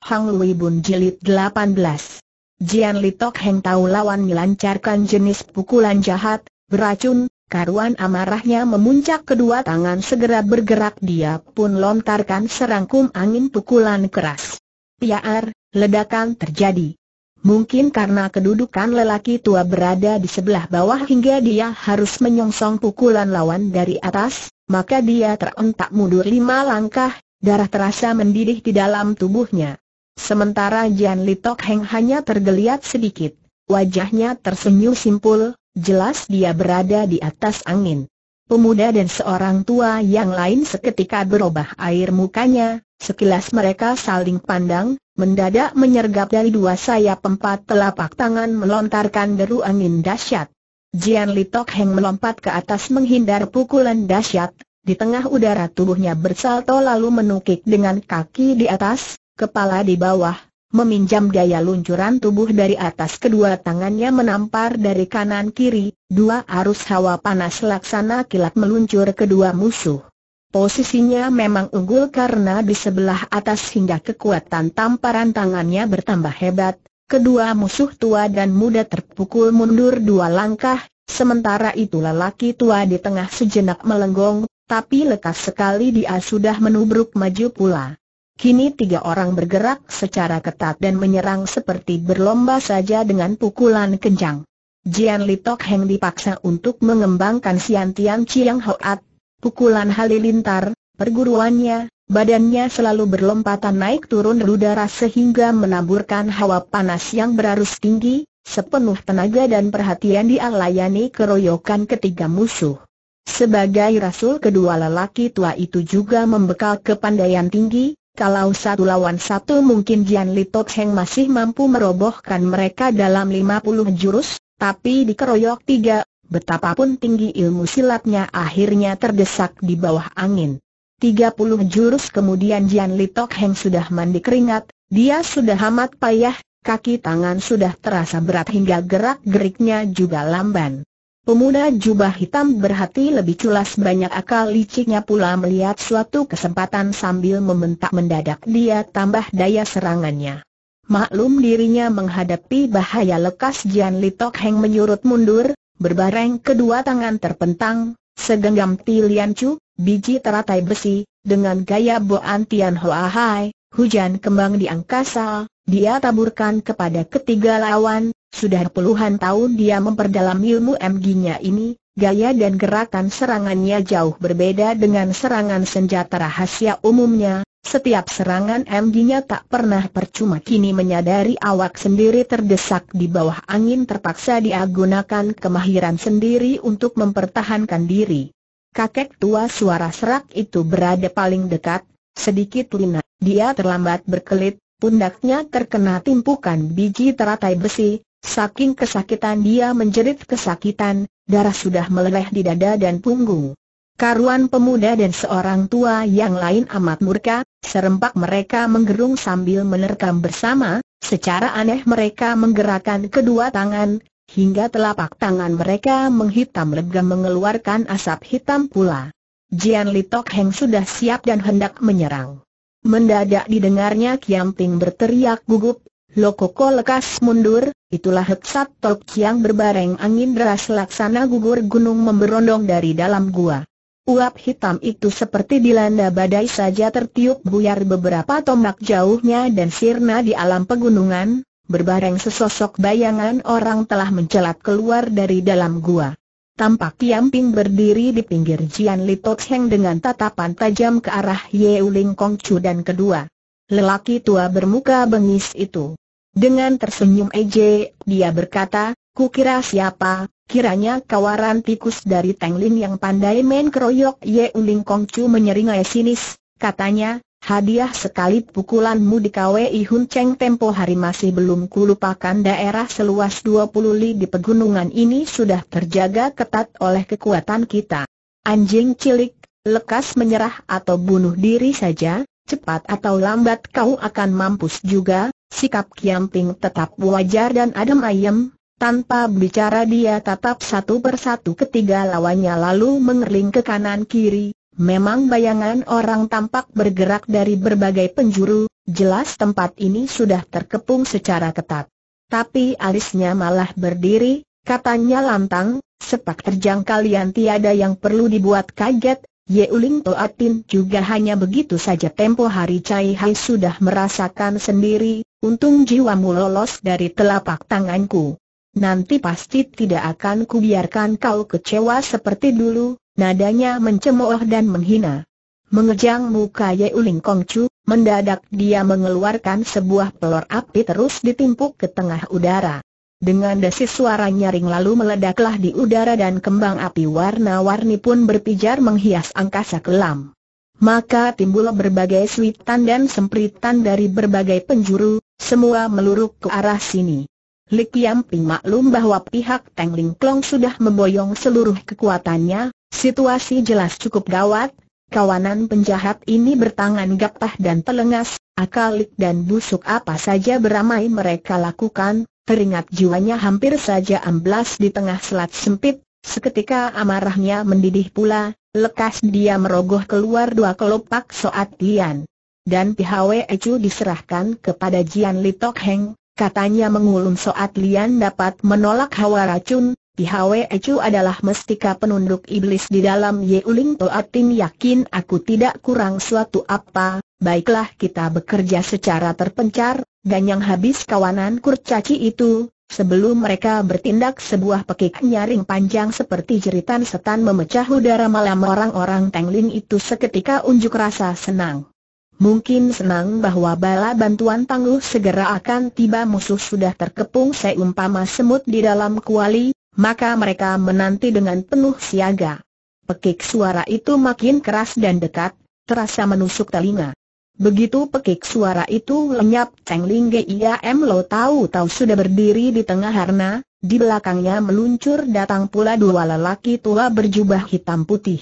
Hang Lui Bun Jilid 18 Jian Li Tok Heng tahu lawan melancarkan jenis pukulan jahat, beracun, karuan amarahnya memuncak kedua tangan segera bergerak dia pun lontarkan serangkum angin pukulan keras. Piar, ledakan terjadi. Mungkin karena kedudukan lelaki tua berada di sebelah bawah hingga dia harus menyongsong pukulan lawan dari atas, maka dia terentak mundur lima langkah, darah terasa mendidih di dalam tubuhnya. Sementara Jian Li Heng hanya tergeliat sedikit, wajahnya tersenyum simpul, jelas dia berada di atas angin. Pemuda dan seorang tua yang lain seketika berubah air mukanya, sekilas mereka saling pandang, mendadak menyergap dari dua sayap empat telapak tangan melontarkan deru angin dahsyat. Jian Li Heng melompat ke atas menghindar pukulan dahsyat, di tengah udara tubuhnya bersalto lalu menukik dengan kaki di atas, kepala di bawah, meminjam gaya luncuran tubuh dari atas kedua tangannya menampar dari kanan kiri, dua arus hawa panas laksana kilat meluncur kedua musuh. Posisinya memang unggul karena di sebelah atas hingga kekuatan tamparan tangannya bertambah hebat, kedua musuh tua dan muda terpukul mundur dua langkah, sementara itu lelaki tua di tengah sejenak melenggong, tapi lekas sekali dia sudah menubruk maju pula. Kini tiga orang bergerak secara ketat dan menyerang seperti berlomba saja dengan pukulan kencang. Jian Li Tok Heng dipaksa untuk mengembangkan Sian Tian Chiang Hoat, pukulan halilintar, perguruannya, badannya selalu berlompatan naik turun udara sehingga menaburkan hawa panas yang berarus tinggi, sepenuh tenaga dan perhatian dialayani keroyokan ketiga musuh. Sebagai rasul kedua lelaki tua itu juga membekal kepandaian tinggi, kalau satu lawan satu mungkin Jian Li Tok Heng masih mampu merobohkan mereka dalam lima puluh jurus, tapi dikeroyok tiga, betapapun tinggi ilmu silatnya akhirnya terdesak di bawah angin. Tiga puluh jurus kemudian Jian Li Tok Heng sudah mandi keringat, dia sudah amat payah, kaki tangan sudah terasa berat hingga gerak-geriknya juga lamban. Pemuda jubah hitam berhati lebih culas banyak akal liciknya pula melihat suatu kesempatan sambil membentak mendadak dia tambah daya serangannya. Maklum dirinya menghadapi bahaya lekas Jian Litok Heng menyurut mundur, berbareng kedua tangan terpentang, segenggam tilian cu, biji teratai besi, dengan gaya Boan Tian Hoa Hai, hujan kembang di angkasa, dia taburkan kepada ketiga lawan, sudah puluhan tahun dia memperdalam ilmu MG-nya ini, gaya dan gerakan serangannya jauh berbeda dengan serangan senjata rahasia umumnya, setiap serangan MG-nya tak pernah percuma kini menyadari awak sendiri terdesak di bawah angin terpaksa dia gunakan kemahiran sendiri untuk mempertahankan diri. Kakek tua suara serak itu berada paling dekat, sedikit lina, dia terlambat berkelit, pundaknya terkena timpukan biji teratai besi, Saking kesakitan dia menjerit kesakitan, darah sudah meleleh di dada dan punggung. Karuan pemuda dan seorang tua yang lain amat murka, serempak mereka menggerung sambil menerkam bersama, secara aneh mereka menggerakkan kedua tangan, hingga telapak tangan mereka menghitam legam mengeluarkan asap hitam pula. Jian Li Heng sudah siap dan hendak menyerang. Mendadak didengarnya Kiam Ting berteriak gugup, Lokoko lekas mundur, itulah Heksat Tok yang berbareng angin deras laksana gugur gunung memberondong dari dalam gua. Uap hitam itu seperti dilanda badai saja tertiup buyar beberapa tombak jauhnya dan sirna di alam pegunungan, berbareng sesosok bayangan orang telah mencelat keluar dari dalam gua. Tampak Tiamping berdiri di pinggir Jian Li Tok Heng dengan tatapan tajam ke arah Ye Uling Chu dan kedua lelaki tua bermuka bengis itu. Dengan tersenyum EJ, dia berkata, kukira siapa, kiranya kawaran tikus dari Tenglin yang pandai main keroyok Ye Uling Kongcu menyeringai sinis, katanya, hadiah sekali pukulanmu di KWI Hun Cheng tempo hari masih belum kulupakan daerah seluas 20 li di pegunungan ini sudah terjaga ketat oleh kekuatan kita. Anjing cilik, lekas menyerah atau bunuh diri saja, cepat atau lambat kau akan mampus juga, sikap Kiamping tetap wajar dan adem ayem, tanpa bicara dia tatap satu persatu ketiga lawannya lalu mengerling ke kanan kiri, memang bayangan orang tampak bergerak dari berbagai penjuru, jelas tempat ini sudah terkepung secara ketat. Tapi alisnya malah berdiri, katanya lantang, Sepak terjang kalian tiada yang perlu dibuat kaget, Yeuling Toatin juga hanya begitu saja tempo hari Cai Hai sudah merasakan sendiri, untung jiwamu lolos dari telapak tanganku. Nanti pasti tidak akan kubiarkan kau kecewa seperti dulu, nadanya mencemooh dan menghina. Mengejang muka Yeuling Kongcu, mendadak dia mengeluarkan sebuah pelor api terus ditimpuk ke tengah udara. Dengan desis suara nyaring lalu meledaklah di udara dan kembang api warna-warni pun berpijar menghias angkasa kelam. Maka timbul berbagai suitan dan sempritan dari berbagai penjuru, semua meluruk ke arah sini. Lik Yamping maklum bahwa pihak Teng Ling Klong sudah memboyong seluruh kekuatannya, situasi jelas cukup gawat, kawanan penjahat ini bertangan gapah dan telengas, akalik dan busuk apa saja beramai mereka lakukan, keringat jiwanya hampir saja amblas di tengah selat sempit, seketika amarahnya mendidih pula, lekas dia merogoh keluar dua kelopak soat lian. Dan Pihawe Ecu diserahkan kepada Jian Litok Heng, katanya mengulung soat lian dapat menolak hawa racun, Pihawe Ecu adalah mestika penunduk iblis di dalam Yeuling Toatin yakin aku tidak kurang suatu apa, baiklah kita bekerja secara terpencar, ganyang habis kawanan kurcaci itu, sebelum mereka bertindak sebuah pekik nyaring panjang seperti jeritan setan memecah udara malam orang-orang Tengling itu seketika unjuk rasa senang. Mungkin senang bahwa bala bantuan tangguh segera akan tiba musuh sudah terkepung seumpama semut di dalam kuali, maka mereka menanti dengan penuh siaga. Pekik suara itu makin keras dan dekat, terasa menusuk telinga. Begitu pekik suara itu lenyap Cheng Ling Giam Lo tahu-tahu sudah berdiri di tengah harna, di belakangnya meluncur datang pula dua lelaki tua berjubah hitam putih.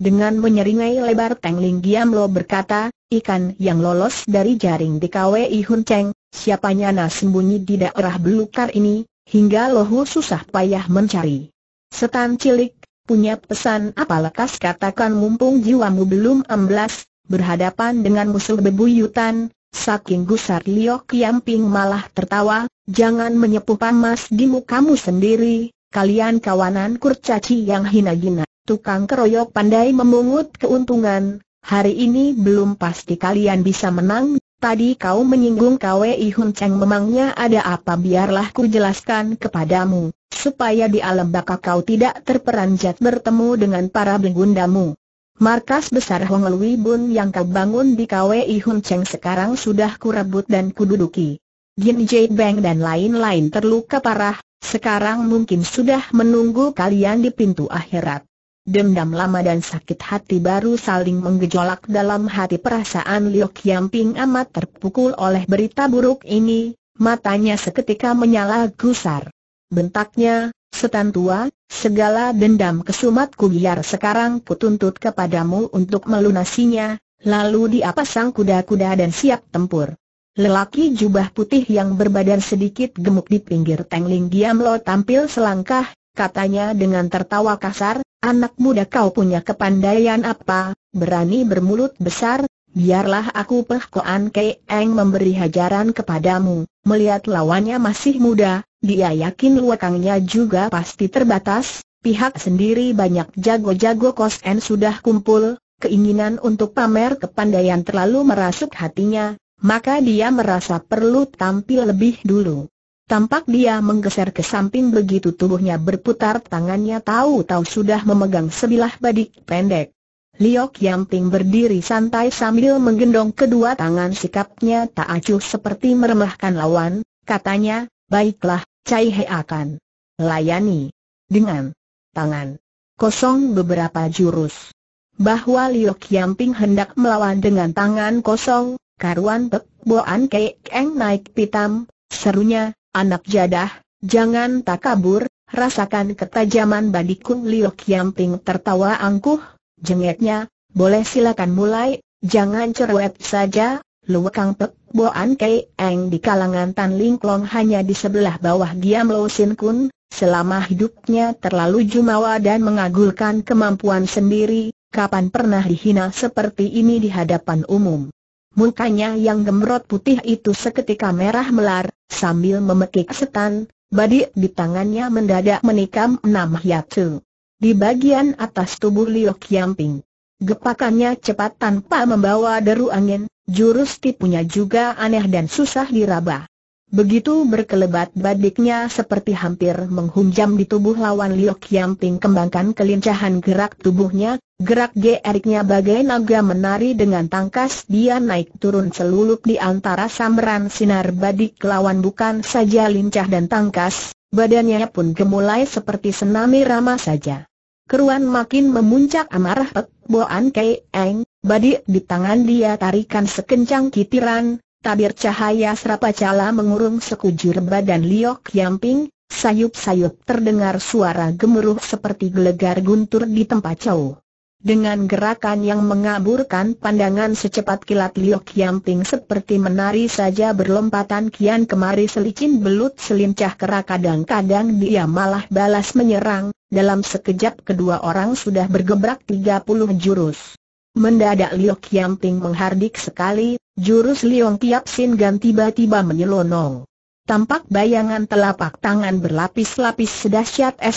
Dengan menyeringai lebar Teng Ling Giam Lo berkata, ikan yang lolos dari jaring di KWI Hun Cheng, siapanya nak sembunyi di daerah belukar ini, hingga lohu susah payah mencari. Setan cilik, punya pesan apa lekas katakan mumpung jiwamu belum amblas, berhadapan dengan musuh bebuyutan, saking gusar Liok Yamping malah tertawa, jangan menyepuh pamas di mukamu sendiri, kalian kawanan kurcaci yang hina-hina. Tukang keroyok pandai memungut keuntungan, hari ini belum pasti kalian bisa menang, tadi kau menyinggung KWI Hun Cheng memangnya ada apa biarlah ku jelaskan kepadamu, supaya di alam baka kau tidak terperanjat bertemu dengan para begundamu. Markas besar Hong Lui Bun yang kau bangun di KWI Hun Cheng sekarang sudah kurebut dan kududuki. Jin Jie Bang dan lain-lain terluka parah, sekarang mungkin sudah menunggu kalian di pintu akhirat. Dendam lama dan sakit hati baru saling menggejolak dalam hati perasaan Liu Qiangping amat terpukul oleh berita buruk ini, matanya seketika menyala gusar. Bentaknya, Setan tua, segala dendam kesumatku biar sekarang kutuntut kepadamu untuk melunasinya, lalu diapasang kuda-kuda dan siap tempur. Lelaki jubah putih yang berbadan sedikit gemuk di pinggir Tengling Giamlo tampil selangkah, katanya dengan tertawa kasar, anak muda kau punya kepandaian apa, berani bermulut besar, biarlah aku pehkoan keeng eng memberi hajaran kepadamu, melihat lawannya masih muda, dia yakin luakangnya juga pasti terbatas, pihak sendiri banyak jago-jago kos N sudah kumpul, keinginan untuk pamer kepandaian terlalu merasuk hatinya, maka dia merasa perlu tampil lebih dulu. Tampak dia menggeser ke samping begitu tubuhnya berputar tangannya tahu-tahu sudah memegang sebilah badik pendek. Liok Yamping berdiri santai sambil menggendong kedua tangan sikapnya tak acuh seperti meremehkan lawan, katanya, baiklah, Cai He akan layani dengan tangan kosong beberapa jurus. Bahwa Liu Qiangping hendak melawan dengan tangan kosong, karuan Pek Boan Keng naik pitam, serunya, anak jadah, jangan tak kabur, rasakan ketajaman badikun Liu Qiangping tertawa angkuh, jengetnya, boleh silakan mulai, jangan cerewet saja, Lu Kang Pek, Boan Kei Eng di kalangan Tan Ling Klong hanya di sebelah bawah Giam Lo Sin Kun, selama hidupnya terlalu jumawa dan mengagulkan kemampuan sendiri, kapan pernah dihina seperti ini di hadapan umum. Mukanya yang gemrot putih itu seketika merah melar, sambil memekik setan, badik di tangannya mendadak menikam enam hiatu. Di bagian atas tubuh Liu Kiamping, Gepakannya cepat tanpa membawa deru angin, jurus tipunya juga aneh dan susah diraba. Begitu berkelebat badiknya seperti hampir menghunjam di tubuh lawan Liok Yamping kembangkan kelincahan gerak tubuhnya, gerak geriknya bagai naga menari dengan tangkas dia naik turun selulup di antara sambaran sinar badik lawan bukan saja lincah dan tangkas, badannya pun gemulai seperti senami rama saja. Keruan makin memuncak amarah Pek Boan Kei Eng, badik di tangan dia tarikan sekencang kitiran, tabir cahaya serapacala mengurung sekujur badan Liok Yamping, sayup-sayup terdengar suara gemuruh seperti gelegar guntur di tempat jauh. Dengan gerakan yang mengaburkan pandangan secepat kilat Liu Yamping seperti menari saja berlompatan kian kemari selicin belut selincah kerak, kadang-kadang dia malah balas menyerang, dalam sekejap kedua orang sudah bergebrak 30 jurus. Mendadak Liu Yamping menghardik sekali, jurus Liong Tiap Sin Gan tiba-tiba menyelonong. Tampak bayangan telapak tangan berlapis-lapis sedahsyat e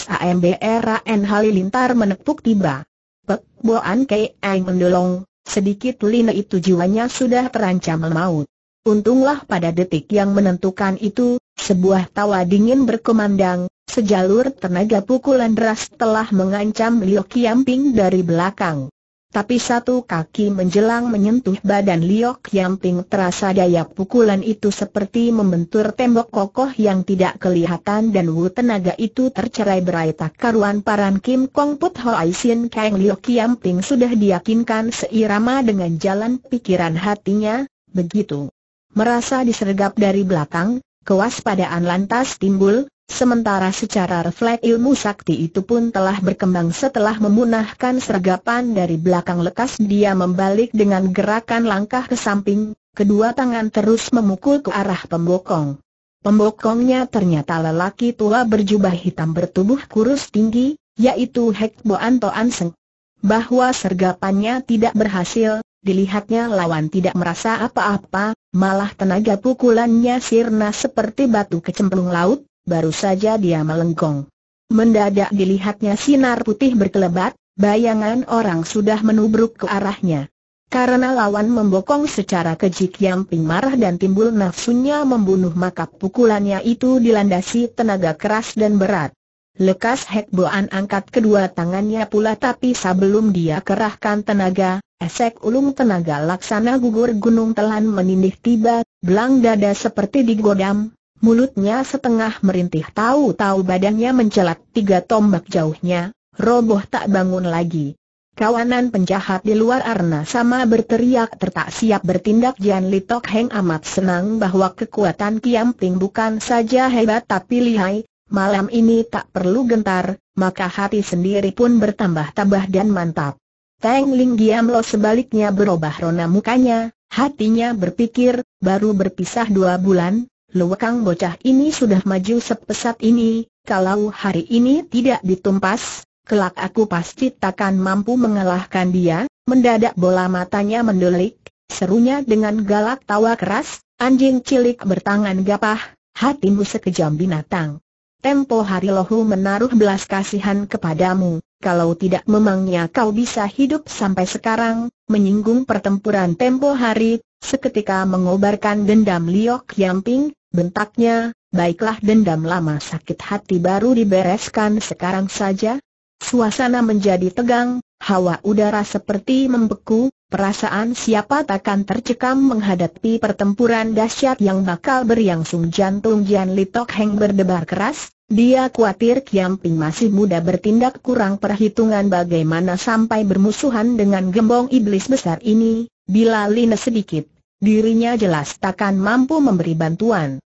N Halilintar menepuk tiba. Pek Boan Kei mendolong, sedikit lina itu jiwanya sudah terancam maut. Untunglah pada detik yang menentukan itu, sebuah tawa dingin berkumandang, sejalur tenaga pukulan deras telah mengancam Liu Kiamping dari belakang. Tapi satu kaki menjelang menyentuh badan Liok Yamping terasa daya pukulan itu seperti membentur tembok kokoh yang tidak kelihatan dan wu tenaga itu tercerai berai tak karuan paran Kim Kong Put Ho Sin Kang Liok Yamping sudah diyakinkan seirama dengan jalan pikiran hatinya, begitu. Merasa disergap dari belakang, kewaspadaan lantas timbul, Sementara secara refleks ilmu sakti itu pun telah berkembang setelah memunahkan sergapan dari belakang lekas dia membalik dengan gerakan langkah ke samping, kedua tangan terus memukul ke arah pembokong. Pembokongnya ternyata lelaki tua berjubah hitam bertubuh kurus tinggi, yaitu Hek Boan Anto Anseng. Bahwa sergapannya tidak berhasil, dilihatnya lawan tidak merasa apa-apa, malah tenaga pukulannya sirna seperti batu kecemplung laut, baru saja dia melengkung, Mendadak dilihatnya sinar putih berkelebat, bayangan orang sudah menubruk ke arahnya. Karena lawan membokong secara keji Kiam Ping marah dan timbul nafsunya membunuh maka pukulannya itu dilandasi tenaga keras dan berat. Lekas Hek Boan angkat kedua tangannya pula tapi sebelum dia kerahkan tenaga, esek ulung tenaga laksana gugur gunung telan menindih tiba, belang dada seperti digodam, Mulutnya setengah merintih tahu-tahu badannya mencelat tiga tombak jauhnya, roboh tak bangun lagi. Kawanan penjahat di luar arna sama berteriak tertak siap bertindak Jian Li Tok Heng amat senang bahwa kekuatan Kiam Ting bukan saja hebat tapi lihai, malam ini tak perlu gentar, maka hati sendiri pun bertambah-tambah dan mantap. Teng Ling Giam Lo sebaliknya berubah rona mukanya, hatinya berpikir, baru berpisah dua bulan, luwekang bocah ini sudah maju sepesat ini, kalau hari ini tidak ditumpas, kelak aku pasti takkan mampu mengalahkan dia, mendadak bola matanya mendelik, serunya dengan galak tawa keras, anjing cilik bertangan gapah, hatimu sekejam binatang. Tempo hari lohu menaruh belas kasihan kepadamu, kalau tidak memangnya kau bisa hidup sampai sekarang, menyinggung pertempuran tempo hari, seketika mengobarkan dendam Liok Yamping, Bentaknya, baiklah dendam lama sakit hati baru dibereskan sekarang saja. Suasana menjadi tegang, hawa udara seperti membeku, perasaan siapa takkan tercekam menghadapi pertempuran dahsyat yang bakal berlangsung jantung Jian Litok Heng berdebar keras, dia khawatir Kiam Ping masih muda bertindak kurang perhitungan bagaimana sampai bermusuhan dengan gembong iblis besar ini, bila Lina sedikit dirinya jelas takkan mampu memberi bantuan.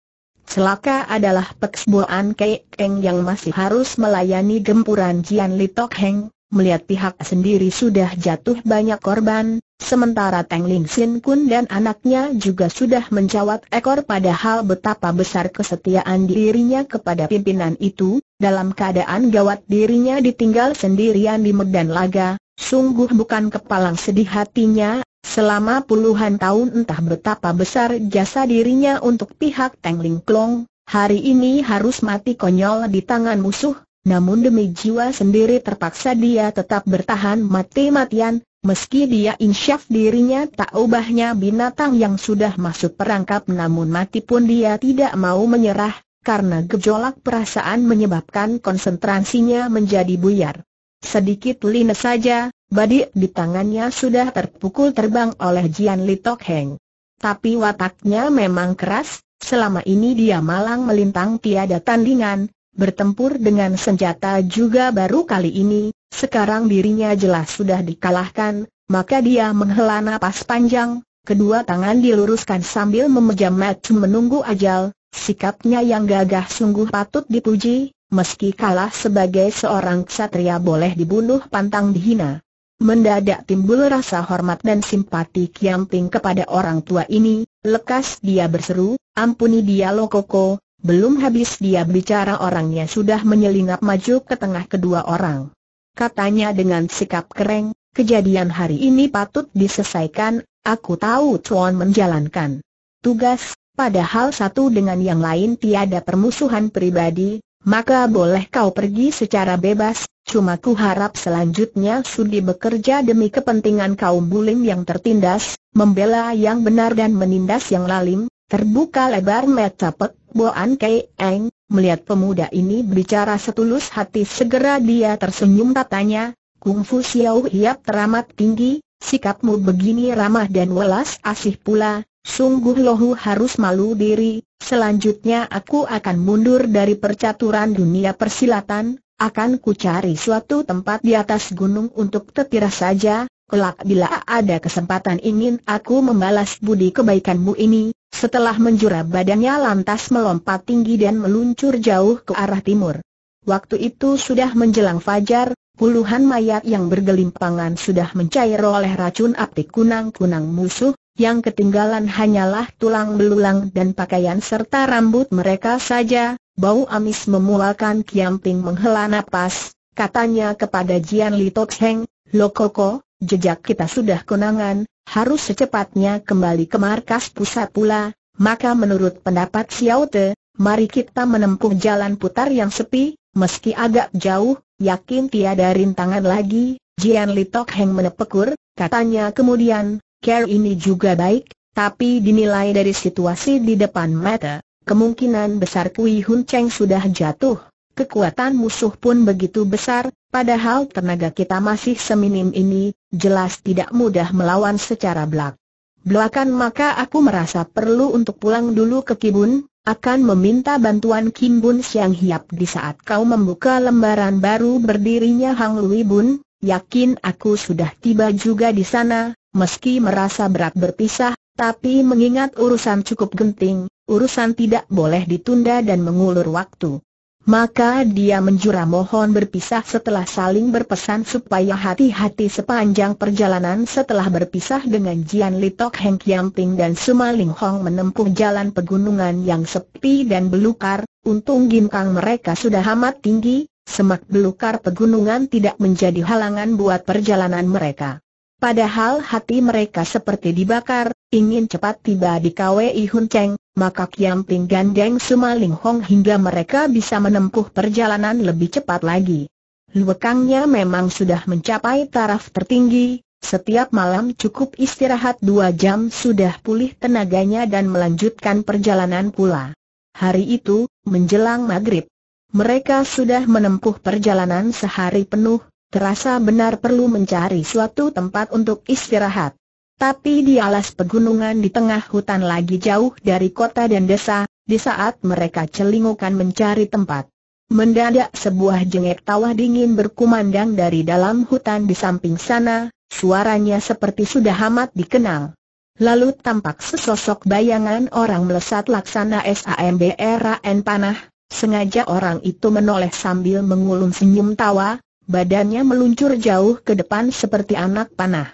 Celaka adalah peksboan Kei yang masih harus melayani gempuran Jian Li Tok Heng, melihat pihak sendiri sudah jatuh banyak korban, sementara Teng Ling Sin Kun dan anaknya juga sudah mencawat ekor padahal betapa besar kesetiaan dirinya kepada pimpinan itu, dalam keadaan gawat dirinya ditinggal sendirian di medan laga, sungguh bukan kepalang sedih hatinya, Selama puluhan tahun entah betapa besar jasa dirinya untuk pihak Teng Ling Klong, hari ini harus mati konyol di tangan musuh, namun demi jiwa sendiri terpaksa dia tetap bertahan mati-matian, Meski dia insyaf dirinya tak ubahnya binatang yang sudah masuk perangkap namun mati pun dia tidak mau menyerah, karena gejolak perasaan menyebabkan konsentrasinya menjadi buyar. Sedikit lina saja, Badik di tangannya sudah terpukul terbang oleh Jian Li Tok Heng. Tapi wataknya memang keras, selama ini dia malang melintang tiada tandingan, bertempur dengan senjata juga baru kali ini, sekarang dirinya jelas sudah dikalahkan, maka dia menghela napas panjang, kedua tangan diluruskan sambil memejam mata menunggu ajal, sikapnya yang gagah sungguh patut dipuji, meski kalah sebagai seorang ksatria boleh dibunuh pantang dihina. Mendadak timbul rasa hormat dan simpati Kiam Ping kepada orang tua ini, lekas dia berseru, ampuni dia koko, belum habis dia bicara orangnya sudah menyelinap maju ke tengah kedua orang. Katanya dengan sikap kereng, kejadian hari ini patut diselesaikan, aku tahu Chuan menjalankan tugas, padahal satu dengan yang lain tiada permusuhan pribadi, maka boleh kau pergi secara bebas, cuma ku harap selanjutnya sudi bekerja demi kepentingan kaum bulim yang tertindas, membela yang benar dan menindas yang lalim, terbuka lebar mata Pek Boan Kei Eng, melihat pemuda ini berbicara setulus hati segera dia tersenyum katanya, Kung Fu Xiao Hiap teramat tinggi, sikapmu begini ramah dan welas asih pula, Sungguh lohu harus malu diri, selanjutnya aku akan mundur dari percaturan dunia persilatan, akan ku cari suatu tempat di atas gunung untuk tetirah saja, kelak bila ada kesempatan ingin aku membalas budi kebaikanmu ini, setelah menjura badannya lantas melompat tinggi dan meluncur jauh ke arah timur. Waktu itu sudah menjelang fajar, puluhan mayat yang bergelimpangan sudah mencair oleh racun api kunang-kunang musuh, yang ketinggalan hanyalah tulang belulang dan pakaian serta rambut mereka saja, bau amis memualkan Kiamping menghela napas, katanya kepada Jian Li Tok Heng, Koko, jejak kita sudah kenangan, harus secepatnya kembali ke markas pusat pula, maka menurut pendapat Xiao Te, mari kita menempuh jalan putar yang sepi, meski agak jauh, yakin tiada rintangan lagi, Jian Li Tok Heng menepekur, katanya kemudian, Care ini juga baik, tapi dinilai dari situasi di depan mata, kemungkinan besar Kui Hun Cheng sudah jatuh. Kekuatan musuh pun begitu besar, padahal tenaga kita masih seminim ini, jelas tidak mudah melawan secara belak. Belakan maka aku merasa perlu untuk pulang dulu ke Kibun, akan meminta bantuan Kimbun Siang Hiap di saat kau membuka lembaran baru berdirinya Hang Lui Bun, yakin aku sudah tiba juga di sana, Meski merasa berat berpisah, tapi mengingat urusan cukup genting, urusan tidak boleh ditunda dan mengulur waktu. Maka dia menjura mohon berpisah setelah saling berpesan supaya hati-hati sepanjang perjalanan setelah berpisah dengan Jian Litok Heng Kiamping dan Suma Ling Hong menempuh jalan pegunungan yang sepi dan belukar, untung ginkang mereka sudah amat tinggi, semak belukar pegunungan tidak menjadi halangan buat perjalanan mereka. Padahal hati mereka seperti dibakar, ingin cepat tiba di KWI Hun Cheng, maka Kiam Ping gandeng Sumaling Hong hingga mereka bisa menempuh perjalanan lebih cepat lagi. Luekangnya memang sudah mencapai taraf tertinggi, setiap malam cukup istirahat dua jam sudah pulih tenaganya dan melanjutkan perjalanan pula. Hari itu, menjelang maghrib, mereka sudah menempuh perjalanan sehari penuh, terasa benar perlu mencari suatu tempat untuk istirahat. Tapi di alas pegunungan di tengah hutan lagi jauh dari kota dan desa, di saat mereka celingukan mencari tempat. Mendadak sebuah jengek tawa dingin berkumandang dari dalam hutan di samping sana, suaranya seperti sudah amat dikenal. Lalu tampak sesosok bayangan orang melesat laksana SAMBRAN panah, sengaja orang itu menoleh sambil mengulung senyum tawa, Badannya meluncur jauh ke depan seperti anak panah.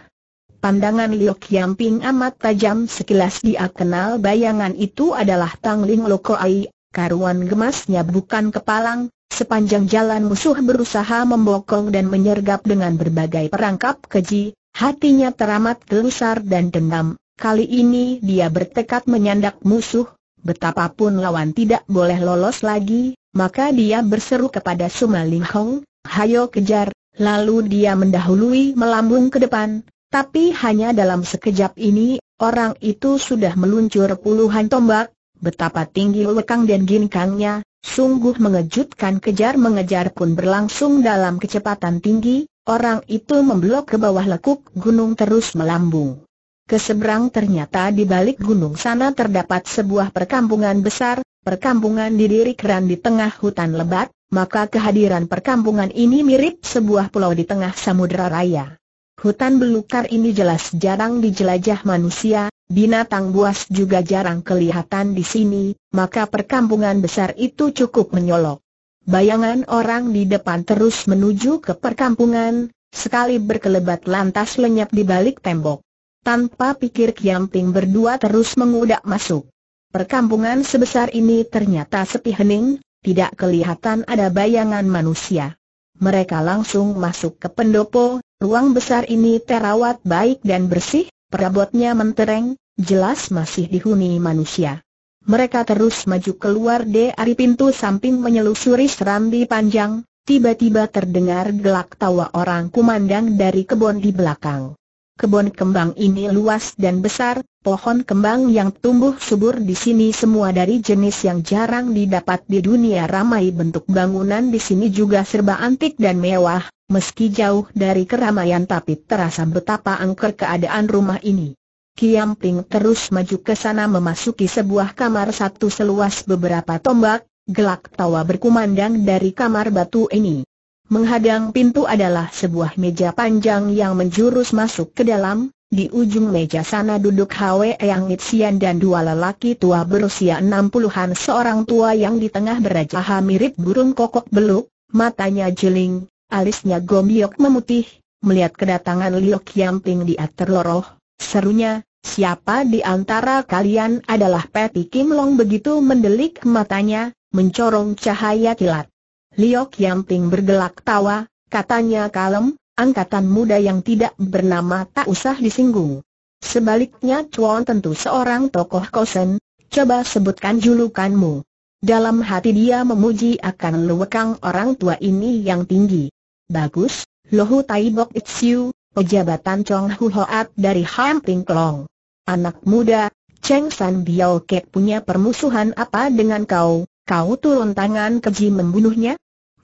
Pandangan Liu Qiangping amat tajam sekilas dia kenal bayangan itu adalah Tang Ling Lokoai, karuan gemasnya bukan kepalang, sepanjang jalan musuh berusaha membokong dan menyergap dengan berbagai perangkap keji, hatinya teramat gelusar dan dendam, kali ini dia bertekad menyandak musuh, betapapun lawan tidak boleh lolos lagi, maka dia berseru kepada Suma Ling Hong, hayo kejar, lalu dia mendahului melambung ke depan, tapi hanya dalam sekejap ini, orang itu sudah meluncur puluhan tombak, betapa tinggi lekang dan ginkangnya, sungguh mengejutkan kejar-mengejar pun berlangsung dalam kecepatan tinggi, orang itu memblok ke bawah lekuk gunung terus melambung. Keseberang ternyata di balik gunung sana terdapat sebuah perkampungan besar, perkampungan didirikan di tengah hutan lebat, maka kehadiran perkampungan ini mirip sebuah pulau di tengah samudera raya. Hutan belukar ini jelas jarang dijelajah manusia, binatang buas juga jarang kelihatan di sini, maka perkampungan besar itu cukup menyolok. Bayangan orang di depan terus menuju ke perkampungan, sekali berkelebat lantas lenyap di balik tembok. Tanpa pikir Kiamping berdua terus mengudak masuk. Perkampungan sebesar ini ternyata sepi hening, tidak kelihatan ada bayangan manusia. Mereka langsung masuk ke pendopo, ruang besar ini terawat baik dan bersih, perabotnya mentereng, jelas masih dihuni manusia. Mereka terus maju keluar dari pintu samping menyelusuri serambi panjang, tiba-tiba terdengar gelak tawa orang kumandang dari kebun di belakang. Kebun kembang ini luas dan besar, pohon kembang yang tumbuh subur di sini semua dari jenis yang jarang didapat di dunia ramai bentuk bangunan di sini juga serba antik dan mewah, meski jauh dari keramaian tapi terasa betapa angker keadaan rumah ini. Kiam terus maju ke sana memasuki sebuah kamar satu seluas beberapa tombak, gelak tawa berkumandang dari kamar batu ini. Menghadang pintu adalah sebuah meja panjang yang menjurus masuk ke dalam, di ujung meja sana duduk Hwe Yang Nitsian dan dua lelaki tua berusia enam puluhan. seorang tua yang di tengah berajah mirip burung kokok beluk, matanya jeling, alisnya gombiok memutih, melihat kedatangan Liok Yamping dia terloroh, serunya, siapa di antara kalian adalah Peti Kim Long begitu mendelik matanya, mencorong cahaya kilat. Liok Yamping bergelak tawa, katanya kalem, angkatan muda yang tidak bernama tak usah disinggung. Sebaliknya Chuan tentu seorang tokoh kosen, coba sebutkan julukanmu. Dalam hati dia memuji akan luwekang orang tua ini yang tinggi. Bagus, Lohu Tai Bok Itsiu, pejabatan Chong Hu Hoat dari Hamping Klong. Anak muda, Cheng San Biao Kek punya permusuhan apa dengan kau? Kau turun tangan keji membunuhnya?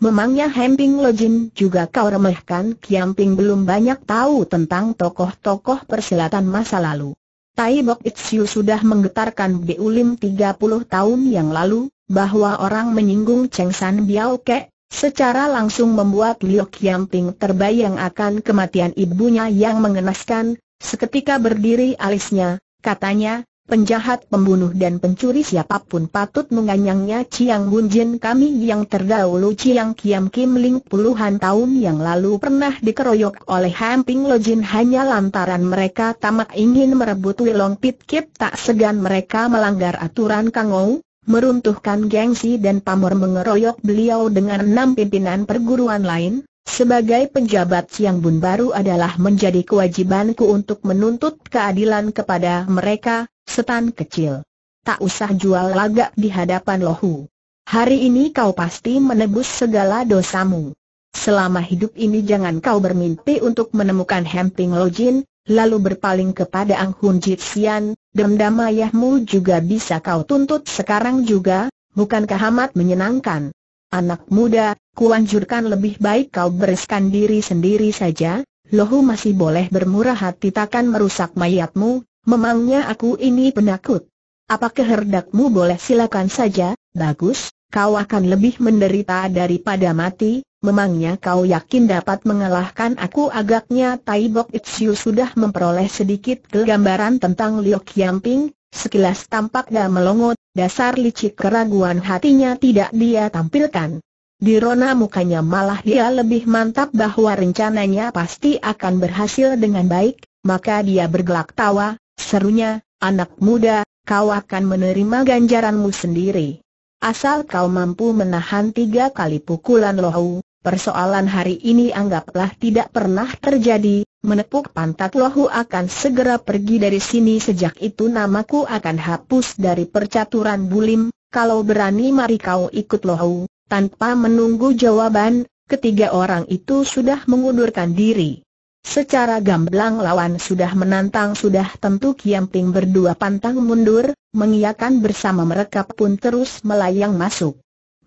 Memangnya Hemping Lojin juga kau remehkan Kiamping belum banyak tahu tentang tokoh-tokoh persilatan masa lalu. Tai Bok sudah menggetarkan Beulim 30 tahun yang lalu, bahwa orang menyinggung Cheng San Biao Ke, secara langsung membuat Liu Kiamping terbayang akan kematian ibunya yang mengenaskan, seketika berdiri alisnya, katanya, Penjahat pembunuh dan pencuri siapapun patut menganyangnya Ciang Bun Jin kami yang terdahulu Ciang Kiam Kim Ling puluhan tahun yang lalu pernah dikeroyok oleh Hamping Lojin hanya lantaran mereka tamak ingin merebut Wilong Pit Kip tak segan mereka melanggar aturan Kangou, meruntuhkan gengsi dan pamor mengeroyok beliau dengan enam pimpinan perguruan lain. Sebagai penjabat Ciang Bun baru adalah menjadi kewajibanku untuk menuntut keadilan kepada mereka, Setan kecil. Tak usah jual lagak di hadapan lohu. Hari ini kau pasti menebus segala dosamu. Selama hidup ini jangan kau bermimpi untuk menemukan Hemping Lojin, lalu berpaling kepada Ang Hun Jitsian, dendam ayahmu juga bisa kau tuntut sekarang juga, bukankah amat menyenangkan? Anak muda, kuanjurkan lebih baik kau bereskan diri sendiri saja, Lohu masih boleh bermurah hati takkan merusak mayatmu, Memangnya aku ini penakut? Apa kehendakmu boleh silakan saja, bagus, kau akan lebih menderita daripada mati, memangnya kau yakin dapat mengalahkan aku agaknya Tai Bok sudah memperoleh sedikit gambaran tentang Liu Qiangping, sekilas tampak tampaknya melongot, dasar licik keraguan hatinya tidak dia tampilkan. Di rona mukanya malah dia lebih mantap bahwa rencananya pasti akan berhasil dengan baik, maka dia bergelak tawa, Serunya, anak muda, kau akan menerima ganjaranmu sendiri. Asal kau mampu menahan tiga kali pukulan lohu, persoalan hari ini anggaplah tidak pernah terjadi, menepuk pantat lohu akan segera pergi dari sini sejak itu namaku akan hapus dari percaturan bulim, kalau berani mari kau ikut lohu, tanpa menunggu jawaban, ketiga orang itu sudah mengundurkan diri. Secara gamblang lawan sudah menantang sudah tentu Kiamping berdua pantang mundur, mengiakan bersama mereka pun terus melayang masuk.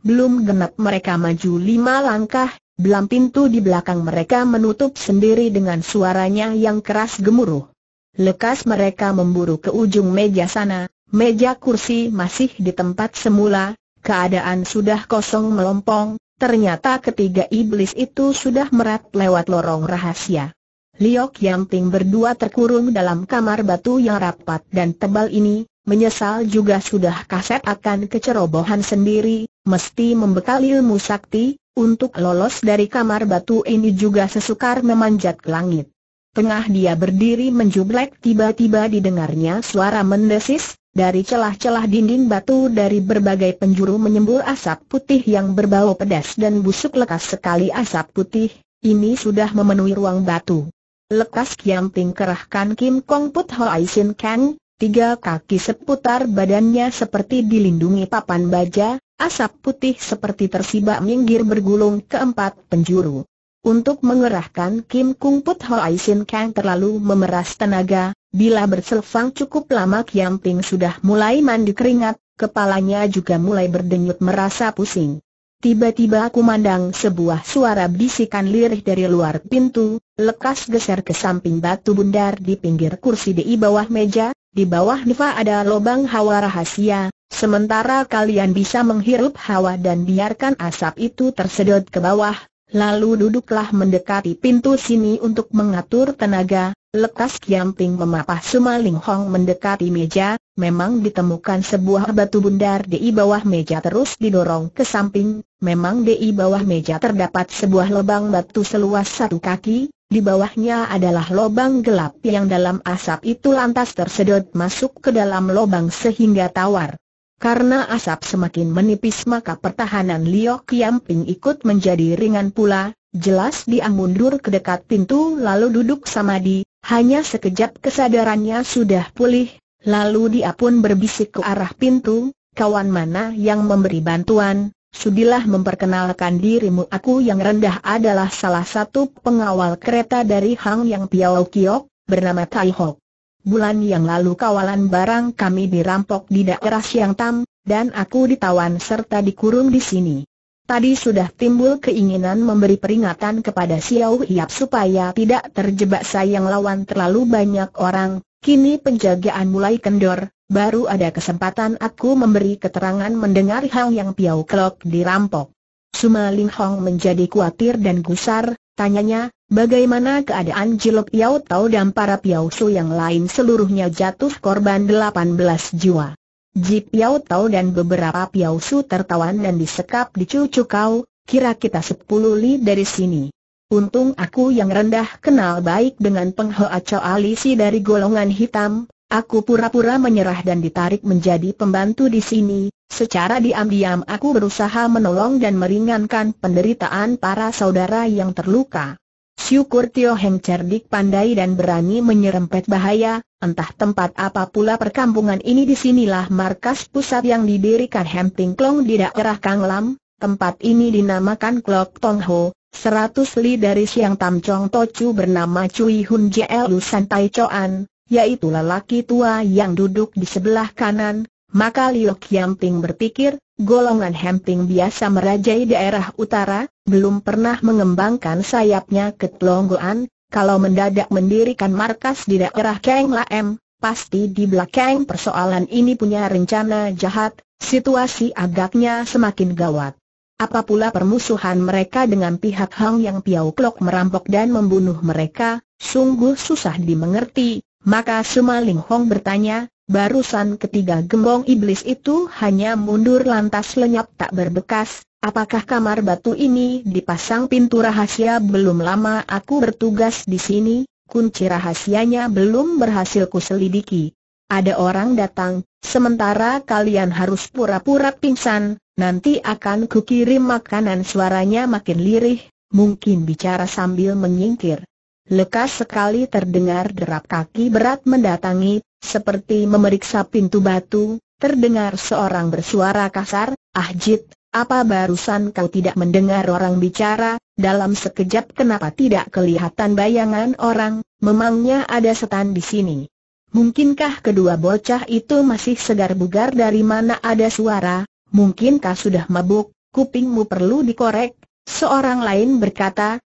Belum genap mereka maju lima langkah, belam pintu di belakang mereka menutup sendiri dengan suaranya yang keras gemuruh. Lekas mereka memburu ke ujung meja sana, meja kursi masih di tempat semula, keadaan sudah kosong melompong, ternyata ketiga iblis itu sudah merat lewat lorong rahasia. Liok Ting berdua terkurung dalam kamar batu yang rapat dan tebal ini, menyesal juga sudah kaset akan kecerobohan sendiri, mesti membekali ilmu sakti, untuk lolos dari kamar batu ini juga sesukar memanjat ke langit. Tengah dia berdiri menjublek tiba-tiba didengarnya suara mendesis, dari celah-celah dinding batu dari berbagai penjuru menyembul asap putih yang berbau pedas dan busuk lekas sekali asap putih, ini sudah memenuhi ruang batu. Lekas Kiam Ting kerahkan Kim Kong Put Ai Sin Kang, tiga kaki seputar badannya seperti dilindungi papan baja, asap putih seperti tersibak minggir bergulung ke empat penjuru. Untuk mengerahkan Kim Kung Put Ai Sin Kang terlalu memeras tenaga, bila berselfang cukup lama Kiam Ting sudah mulai mandi keringat, kepalanya juga mulai berdenyut merasa pusing. Tiba-tiba aku mandang sebuah suara bisikan lirih dari luar pintu, lekas geser ke samping batu bundar di pinggir kursi di bawah meja, di bawah nifa ada lubang hawa rahasia, sementara kalian bisa menghirup hawa dan biarkan asap itu tersedot ke bawah, Lalu duduklah mendekati pintu sini untuk mengatur tenaga, lekas Kiamping memapah semua Hong mendekati meja, memang ditemukan sebuah batu bundar di bawah meja terus didorong ke samping, memang di bawah meja terdapat sebuah lubang batu seluas satu kaki, di bawahnya adalah lubang gelap yang dalam asap itu lantas tersedot masuk ke dalam lubang sehingga tawar. Karena asap semakin menipis maka pertahanan Liok Kiamping ikut menjadi ringan pula, jelas dia mundur ke dekat pintu lalu duduk samadi, hanya sekejap kesadarannya sudah pulih, lalu dia pun berbisik ke arah pintu, kawan mana yang memberi bantuan, sudilah memperkenalkan dirimu aku yang rendah adalah salah satu pengawal kereta dari Hang Yang Piao Kiok, bernama Tai Hok bulan yang lalu kawalan barang kami dirampok di daerah Siang Tam, dan aku ditawan serta dikurung di sini. Tadi sudah timbul keinginan memberi peringatan kepada Xiao Hiap supaya tidak terjebak sayang lawan terlalu banyak orang, kini penjagaan mulai kendor, baru ada kesempatan aku memberi keterangan mendengar hal yang Piao Klok dirampok. Suma Ling Hong menjadi khawatir dan gusar, Tanyanya, bagaimana keadaan Jilok Yao Tau dan para Piao Su yang lain seluruhnya jatuh korban 18 jiwa. Jip Piau Tau dan beberapa Piao Su tertawan dan disekap di cucu kau, kira kita 10 li dari sini. Untung aku yang rendah kenal baik dengan Peng Hoa Ali si dari golongan hitam, Aku pura-pura menyerah dan ditarik menjadi pembantu di sini, secara diam-diam aku berusaha menolong dan meringankan penderitaan para saudara yang terluka. Syukur Tio Heng cerdik pandai dan berani menyerempet bahaya, entah tempat apa pula perkampungan ini di sinilah markas pusat yang didirikan Hemtingklong Klong di daerah Kang Lam, tempat ini dinamakan Klok Tong Ho, seratus li dari Siang Tam Chong Tochu bernama Cui Hun Jel Lu Santai Choan, yaitu lelaki tua yang duduk di sebelah kanan, maka Liu Qiangping berpikir, golongan Hemping biasa merajai daerah utara, belum pernah mengembangkan sayapnya ke Tlongguan, kalau mendadak mendirikan markas di daerah Kang laem, pasti di belakang persoalan ini punya rencana jahat, situasi agaknya semakin gawat. Apa pula permusuhan mereka dengan pihak Hang yang Piau Klok merampok dan membunuh mereka, sungguh susah dimengerti, maka Suma Ling Hong bertanya, barusan ketiga gembong iblis itu hanya mundur lantas lenyap tak berbekas, apakah kamar batu ini dipasang pintu rahasia belum lama aku bertugas di sini, kunci rahasianya belum berhasil kuselidiki. Ada orang datang, sementara kalian harus pura-pura pingsan, nanti akan kukirim makanan suaranya makin lirih, mungkin bicara sambil menyingkir. Lekas sekali terdengar derap kaki berat mendatangi, seperti memeriksa pintu batu, terdengar seorang bersuara kasar, Ah Jit, apa barusan kau tidak mendengar orang bicara, dalam sekejap kenapa tidak kelihatan bayangan orang, memangnya ada setan di sini. Mungkinkah kedua bocah itu masih segar bugar dari mana ada suara, mungkinkah sudah mabuk, kupingmu perlu dikorek, seorang lain berkata,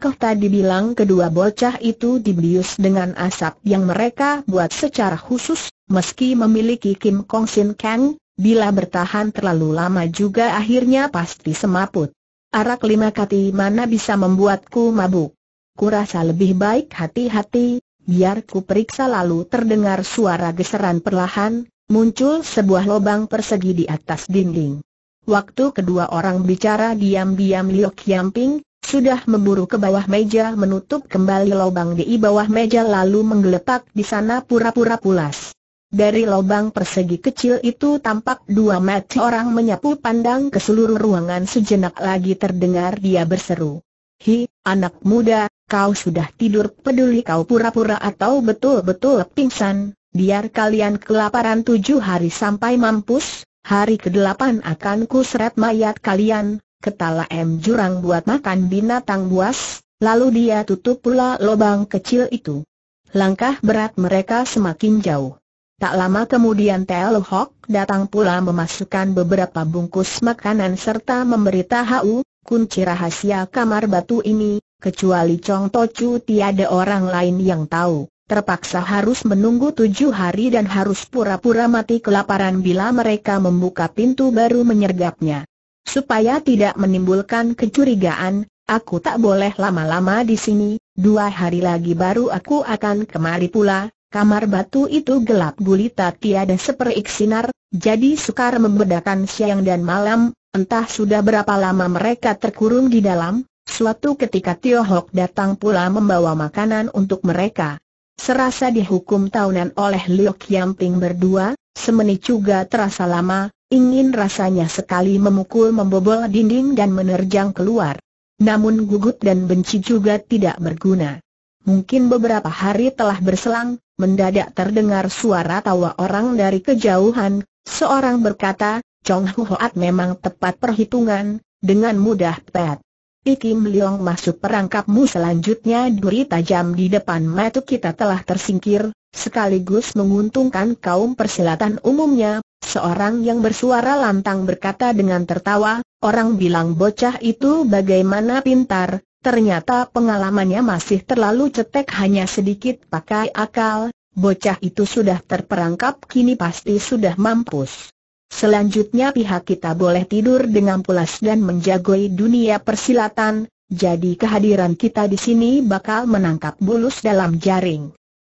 Koh tadi bilang kedua bocah itu dibius dengan asap yang mereka buat secara khusus, meski memiliki Kim Kong Sin Kang, bila bertahan terlalu lama juga akhirnya pasti semaput. Arak lima kati mana bisa membuatku mabuk. Kurasa lebih baik hati-hati, biar ku periksa lalu terdengar suara geseran perlahan, muncul sebuah lubang persegi di atas dinding. Waktu kedua orang bicara diam-diam Liu Kiamping, sudah memburu ke bawah meja menutup kembali lubang di bawah meja lalu menggeletak di sana pura-pura pulas. Dari lubang persegi kecil itu tampak dua mata orang menyapu pandang ke seluruh ruangan sejenak lagi terdengar dia berseru. Hi, anak muda, kau sudah tidur peduli kau pura-pura atau betul-betul pingsan, biar kalian kelaparan tujuh hari sampai mampus, hari ke-8 akan kuseret mayat kalian, ketala M jurang buat makan binatang buas, lalu dia tutup pula lubang kecil itu. Langkah berat mereka semakin jauh. Tak lama kemudian Tel Hock datang pula memasukkan beberapa bungkus makanan serta memberitahu, kunci rahasia kamar batu ini, kecuali Chong Tochu tiada orang lain yang tahu. Terpaksa harus menunggu tujuh hari dan harus pura-pura mati kelaparan bila mereka membuka pintu baru menyergapnya. Supaya tidak menimbulkan kecurigaan, aku tak boleh lama-lama di sini, dua hari lagi baru aku akan kemari pula, Kamar batu itu gelap gulita tiada seperik sinar, jadi sukar membedakan siang dan malam, entah sudah berapa lama mereka terkurung di dalam, suatu ketika Tio Hok datang pula membawa makanan untuk mereka. Serasa dihukum tahunan oleh Liu Kiamping berdua, Semenit juga terasa lama, ingin rasanya sekali memukul membobol dinding dan menerjang keluar. Namun gugup dan benci juga tidak berguna. Mungkin beberapa hari telah berselang, mendadak terdengar suara tawa orang dari kejauhan, seorang berkata, Chong Huat memang tepat perhitungan, dengan mudah pet. Ikim Leong masuk perangkapmu selanjutnya duri tajam di depan mata kita telah tersingkir, sekaligus menguntungkan kaum persilatan umumnya, seorang yang bersuara lantang berkata dengan tertawa, orang bilang bocah itu bagaimana pintar, ternyata pengalamannya masih terlalu cetek hanya sedikit pakai akal, bocah itu sudah terperangkap kini pasti sudah mampus. Selanjutnya pihak kita boleh tidur dengan pulas dan menjagoi dunia persilatan, jadi kehadiran kita di sini bakal menangkap bulus dalam jaring.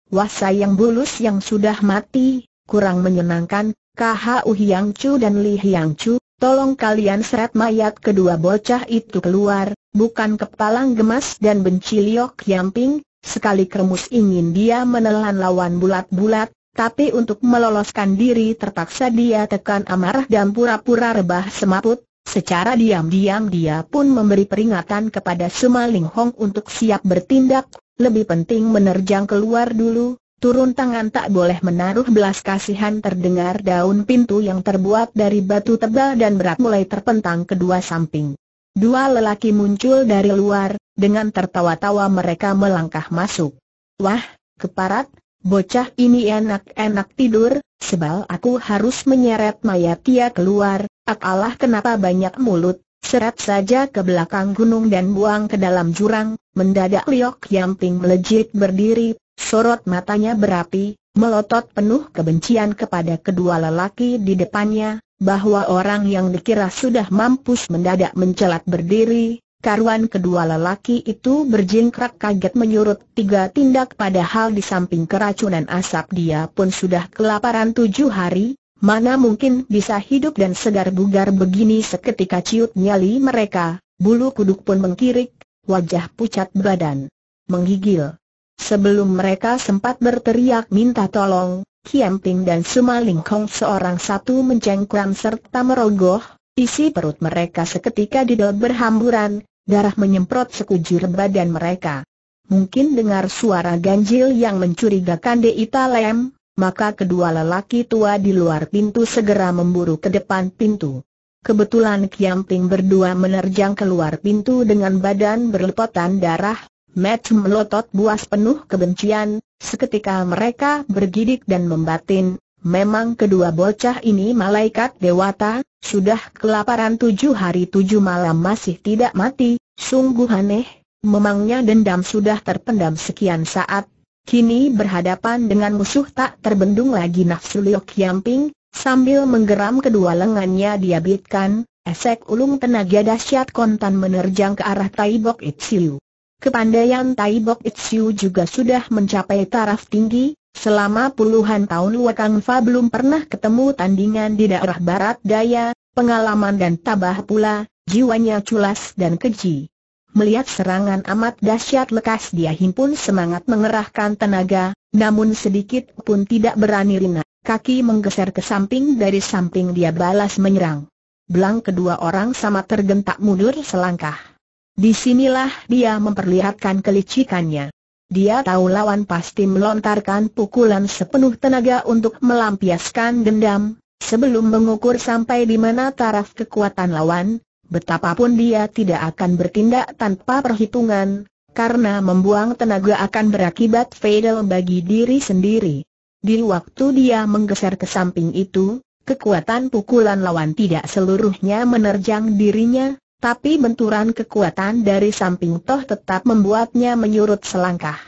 Wasa yang bulus yang sudah mati, kurang menyenangkan, KHU Hiang Chu dan Li Hiang Chu, tolong kalian seret mayat kedua bocah itu keluar, bukan kepalang gemas dan benci Liok Yamping, sekali kremus ingin dia menelan lawan bulat-bulat, tapi untuk meloloskan diri terpaksa dia tekan amarah dan pura-pura rebah semaput, secara diam-diam dia pun memberi peringatan kepada Sumaling Ling Hong untuk siap bertindak, lebih penting menerjang keluar dulu, turun tangan tak boleh menaruh belas kasihan terdengar daun pintu yang terbuat dari batu tebal dan berat mulai terpentang kedua samping. Dua lelaki muncul dari luar, dengan tertawa-tawa mereka melangkah masuk. Wah, keparat, bocah ini enak-enak tidur, sebal aku harus menyeret mayat dia keluar, akalah kenapa banyak mulut, Seret saja ke belakang gunung dan buang ke dalam jurang, mendadak Liok Yamping melejit berdiri, sorot matanya berapi, melotot penuh kebencian kepada kedua lelaki di depannya, bahwa orang yang dikira sudah mampus mendadak mencelat berdiri, karuan kedua lelaki itu berjingkrak kaget menyurut tiga tindak padahal di samping keracunan asap dia pun sudah kelaparan tujuh hari, Mana mungkin bisa hidup dan segar bugar begini seketika ciut nyali mereka, bulu kuduk pun mengkirik, wajah pucat badan. Menggigil. Sebelum mereka sempat berteriak minta tolong, Kiam dan Suma Lingkong seorang satu mencengkram serta merogoh, isi perut mereka seketika didol berhamburan, darah menyemprot sekujur badan mereka. Mungkin dengar suara ganjil yang mencurigakan Deita Lem, maka kedua lelaki tua di luar pintu segera memburu ke depan pintu. Kebetulan Kiamping berdua menerjang keluar pintu dengan badan berlepotan darah, Matt melotot buas penuh kebencian, seketika mereka bergidik dan membatin, memang kedua bocah ini malaikat dewata, sudah kelaparan tujuh hari tujuh malam masih tidak mati, sungguh aneh, memangnya dendam sudah terpendam sekian saat, Kini berhadapan dengan musuh tak terbendung lagi nafsu Liu Yamping, sambil menggeram kedua lengannya diabitkan, esek ulung tenaga dahsyat kontan menerjang ke arah Taibok Itsiu. Kepandaian Taibok Itsiu juga sudah mencapai taraf tinggi, selama puluhan tahun Kang Fa belum pernah ketemu tandingan di daerah barat daya, pengalaman dan tabah pula, jiwanya culas dan keji. Melihat serangan amat dahsyat lekas dia himpun semangat mengerahkan tenaga, namun sedikit pun tidak berani Rina. Kaki menggeser ke samping dari samping dia balas menyerang. Belang kedua orang sama tergentak mundur selangkah. Disinilah dia memperlihatkan kelicikannya. Dia tahu lawan pasti melontarkan pukulan sepenuh tenaga untuk melampiaskan dendam, sebelum mengukur sampai di mana taraf kekuatan lawan, Betapapun dia tidak akan bertindak tanpa perhitungan, karena membuang tenaga akan berakibat fatal bagi diri sendiri. Di waktu dia menggeser ke samping itu, kekuatan pukulan lawan tidak seluruhnya menerjang dirinya, tapi benturan kekuatan dari samping toh tetap membuatnya menyurut selangkah.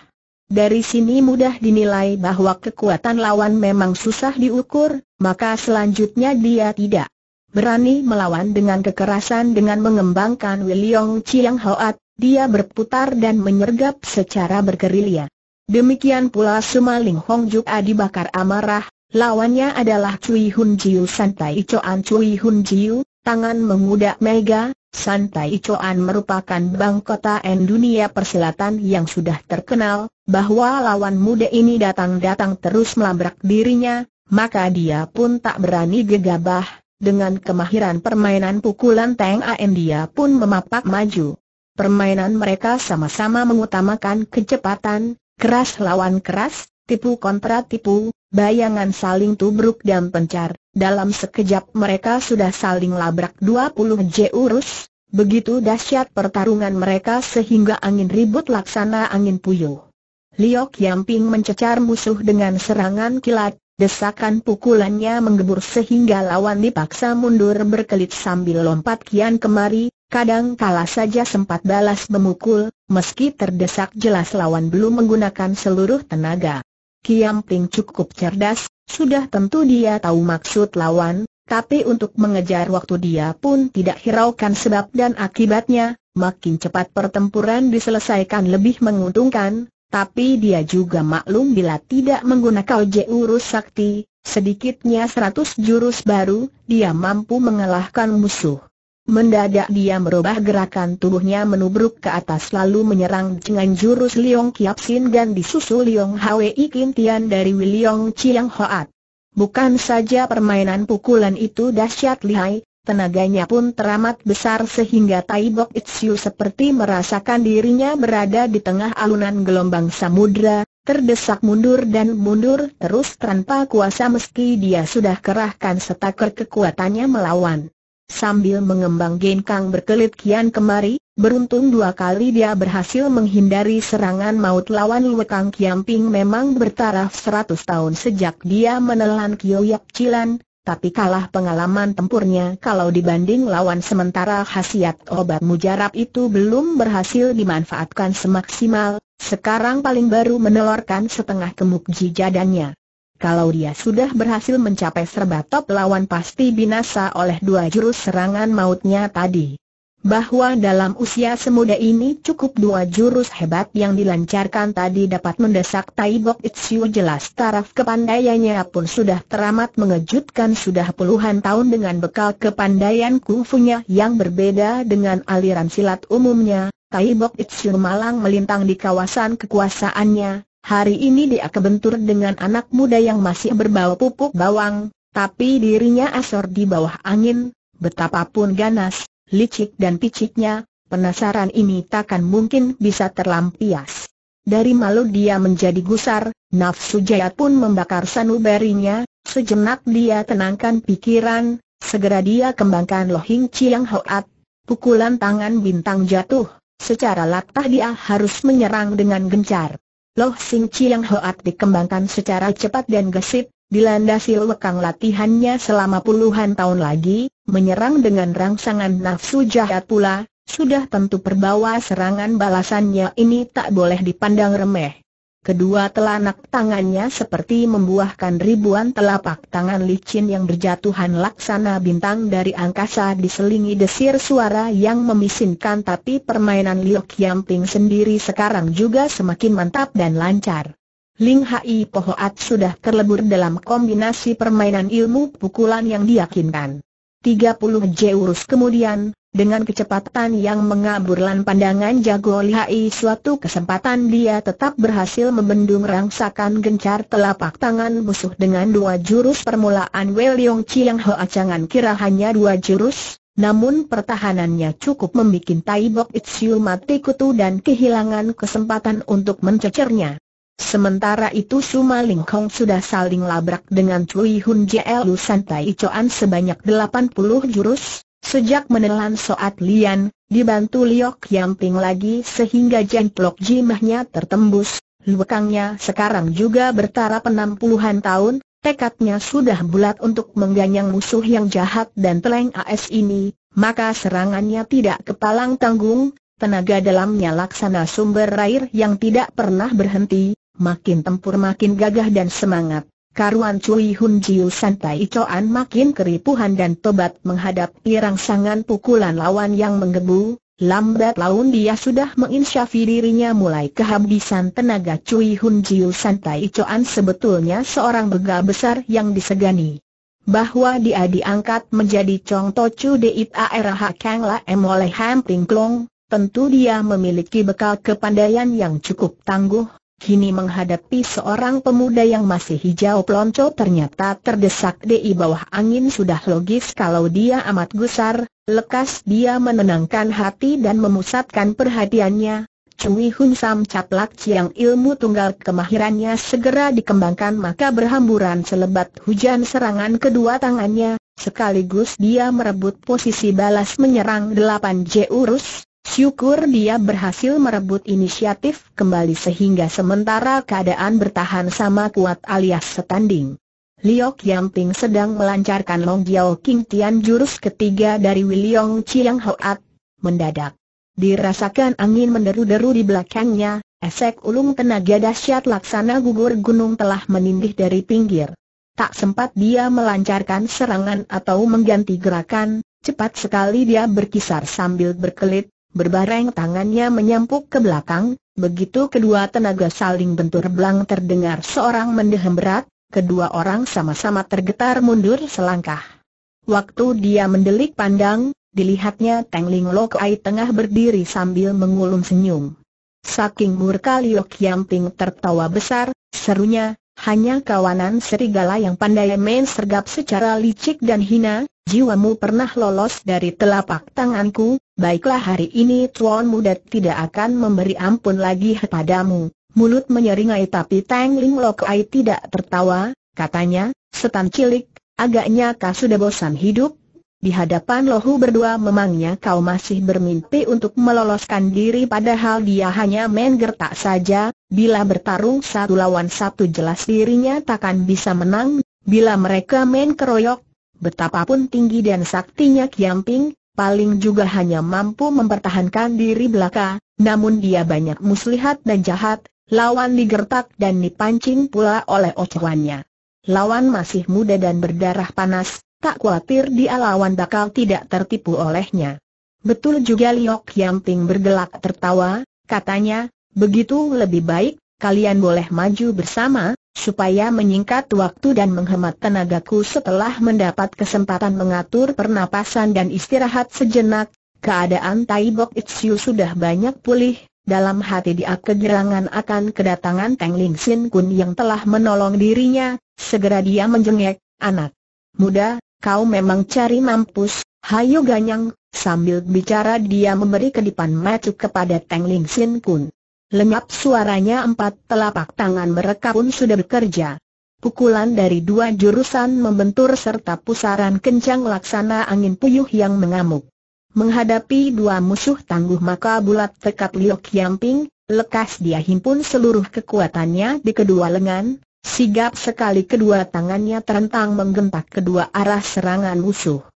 Dari sini mudah dinilai bahwa kekuatan lawan memang susah diukur, maka selanjutnya dia tidak berani melawan dengan kekerasan dengan mengembangkan Wiliong Chiang Hoat, dia berputar dan menyergap secara bergerilya. Demikian pula Sumaling Hong Juk Adi bakar amarah, lawannya adalah Cui Hun Jiu Santai Icoan Cui Hun Jiu, tangan mengudak mega, Santai Icoan merupakan bangkota N dunia persilatan yang sudah terkenal, bahwa lawan muda ini datang-datang terus melabrak dirinya, maka dia pun tak berani gegabah, dengan kemahiran permainan pukulan tang An dia pun memapak maju. Permainan mereka sama-sama mengutamakan kecepatan, keras lawan keras, tipu kontra tipu, bayangan saling tubruk dan pencar. Dalam sekejap mereka sudah saling labrak 20 jurus, begitu dahsyat pertarungan mereka sehingga angin ribut laksana angin puyuh. Liok Yamping mencecar musuh dengan serangan kilat, Desakan pukulannya menggebur sehingga lawan dipaksa mundur berkelit sambil lompat kian kemari, kadang kalah saja sempat balas memukul, meski terdesak jelas lawan belum menggunakan seluruh tenaga. Kiam Ping cukup cerdas, sudah tentu dia tahu maksud lawan, tapi untuk mengejar waktu dia pun tidak hiraukan sebab dan akibatnya, makin cepat pertempuran diselesaikan lebih menguntungkan, tapi dia juga maklum bila tidak menggunakan jurus sakti, sedikitnya seratus jurus baru, dia mampu mengalahkan musuh. Mendadak dia merubah gerakan tubuhnya menubruk ke atas lalu menyerang dengan jurus Liong Kiap Sin dan disusul Liong Hwei Kin Tian dari Wiliong Chiang Hoat. Bukan saja permainan pukulan itu dahsyat lihai, Tenaganya pun teramat besar sehingga Tai Bok seperti merasakan dirinya berada di tengah alunan gelombang samudra, terdesak mundur dan mundur terus tanpa kuasa meski dia sudah kerahkan setaker kekuatannya melawan. Sambil mengembang genkang berkelit kian kemari, beruntung dua kali dia berhasil menghindari serangan maut lawan Luekang Kiamping memang bertaraf 100 tahun sejak dia menelan Yap Cilan, tapi kalah pengalaman tempurnya kalau dibanding lawan sementara khasiat obat mujarab itu belum berhasil dimanfaatkan semaksimal, sekarang paling baru menelorkan setengah gemuk jijadannya. Kalau dia sudah berhasil mencapai serba top lawan pasti binasa oleh dua jurus serangan mautnya tadi bahwa dalam usia semuda ini cukup dua jurus hebat yang dilancarkan tadi dapat mendesak Taibok Itsiu jelas taraf kepandaiannya pun sudah teramat mengejutkan sudah puluhan tahun dengan bekal kepandaian kungfunya yang berbeda dengan aliran silat umumnya, Taibok Itsiu malang melintang di kawasan kekuasaannya, hari ini dia kebentur dengan anak muda yang masih berbau pupuk bawang, tapi dirinya asor di bawah angin, betapapun ganas licik dan piciknya, penasaran ini takkan mungkin bisa terlampias. Dari malu dia menjadi gusar, nafsu jaya pun membakar sanubarinya, sejenak dia tenangkan pikiran, segera dia kembangkan lohing ciang hoat, pukulan tangan bintang jatuh, secara latah dia harus menyerang dengan gencar. Loh Sing Chiang Hoat dikembangkan secara cepat dan gesit, dilandasi lekang latihannya selama puluhan tahun lagi, menyerang dengan rangsangan nafsu jahat pula, sudah tentu perbawa serangan balasannya ini tak boleh dipandang remeh. Kedua telanak tangannya seperti membuahkan ribuan telapak tangan licin yang berjatuhan laksana bintang dari angkasa diselingi desir suara yang memisinkan tapi permainan Liu Kiamping sendiri sekarang juga semakin mantap dan lancar. Ling Hai Pohoat sudah terlebur dalam kombinasi permainan ilmu pukulan yang diyakinkan. 30 jurus kemudian, dengan kecepatan yang mengaburlan pandangan jago Hai, suatu kesempatan dia tetap berhasil membendung rangsakan gencar telapak tangan musuh dengan dua jurus permulaan Wei Leong yang Hoa kira hanya dua jurus, namun pertahanannya cukup membuat Tai Bok mati kutu dan kehilangan kesempatan untuk mencecernya. Sementara itu Suma Ling sudah saling labrak dengan Cui Hun Jielu Santai Coan sebanyak 80 jurus, sejak menelan Soat Lian, dibantu Liok yang Yamping lagi sehingga jentlok jimahnya tertembus, lukangnya sekarang juga bertara 60-an tahun, tekadnya sudah bulat untuk mengganyang musuh yang jahat dan teleng AS ini, maka serangannya tidak kepalang tanggung, tenaga dalamnya laksana sumber air yang tidak pernah berhenti, Makin tempur makin gagah dan semangat. Karuan Cui Hun Jiu santai Icoan makin keripuhan dan tobat menghadap rangsangan pukulan lawan yang menggebu, lambat laun dia sudah menginsyafi dirinya mulai kehabisan tenaga Cui Hun Jiu santai Icoan sebetulnya seorang begal besar yang disegani. Bahwa dia diangkat menjadi Chong Tocu Deit Aerah Kang Em oleh Hamping Klong, tentu dia memiliki bekal kepandaian yang cukup tangguh, kini menghadapi seorang pemuda yang masih hijau pelonco ternyata terdesak di bawah angin sudah logis kalau dia amat gusar, lekas dia menenangkan hati dan memusatkan perhatiannya. Cui Hun Sam Caplak Ciang ilmu tunggal kemahirannya segera dikembangkan maka berhamburan selebat hujan serangan kedua tangannya, sekaligus dia merebut posisi balas menyerang delapan jurus. Syukur dia berhasil merebut inisiatif kembali sehingga sementara keadaan bertahan sama kuat alias setanding. Liok Yang Ting sedang melancarkan Long Jiao King Tian jurus ketiga dari Wiliong Chiang Hoat, mendadak. Dirasakan angin menderu-deru di belakangnya, esek ulung tenaga dahsyat laksana gugur gunung telah menindih dari pinggir. Tak sempat dia melancarkan serangan atau mengganti gerakan, cepat sekali dia berkisar sambil berkelit, Berbareng tangannya menyampuk ke belakang, begitu kedua tenaga saling bentur belang terdengar seorang mendehem berat, kedua orang sama-sama tergetar mundur selangkah. Waktu dia mendelik pandang, dilihatnya Teng Ling Lokai tengah berdiri sambil mengulum senyum. Saking murka Liu Yamping tertawa besar, serunya, hanya kawanan serigala yang pandai main sergap secara licik dan hina, jiwamu pernah lolos dari telapak tanganku, baiklah hari ini Tuan Muda tidak akan memberi ampun lagi kepadamu. Mulut menyeringai tapi Tang Ling Lokai tidak tertawa, katanya, setan cilik, agaknya kau sudah bosan hidup. Di hadapan lohu berdua memangnya kau masih bermimpi untuk meloloskan diri padahal dia hanya main gertak saja, bila bertarung satu lawan satu jelas dirinya takkan bisa menang, bila mereka main keroyok, betapapun tinggi dan saktinya Kiamping, paling juga hanya mampu mempertahankan diri belaka, namun dia banyak muslihat dan jahat, lawan digertak dan dipancing pula oleh ocehannya. Lawan masih muda dan berdarah panas, tak khawatir dia lawan bakal tidak tertipu olehnya. Betul juga Liok Yamping bergelak tertawa, katanya, begitu lebih baik, kalian boleh maju bersama, supaya menyingkat waktu dan menghemat tenagaku setelah mendapat kesempatan mengatur pernapasan dan istirahat sejenak, keadaan Tai Bok Itsu sudah banyak pulih, dalam hati dia kegerangan akan kedatangan Teng Ling Sin Kun yang telah menolong dirinya, segera dia menjengek, anak muda, kau memang cari mampus, hayo ganyang, sambil bicara dia memberi kedipan macu kepada Teng Ling Sin Kun. Lenyap suaranya empat telapak tangan mereka pun sudah bekerja. Pukulan dari dua jurusan membentur serta pusaran kencang laksana angin puyuh yang mengamuk. Menghadapi dua musuh tangguh maka bulat tekad Liok Yamping, lekas dia himpun seluruh kekuatannya di kedua lengan, sigap sekali kedua tangannya terentang menggempak kedua arah serangan musuh.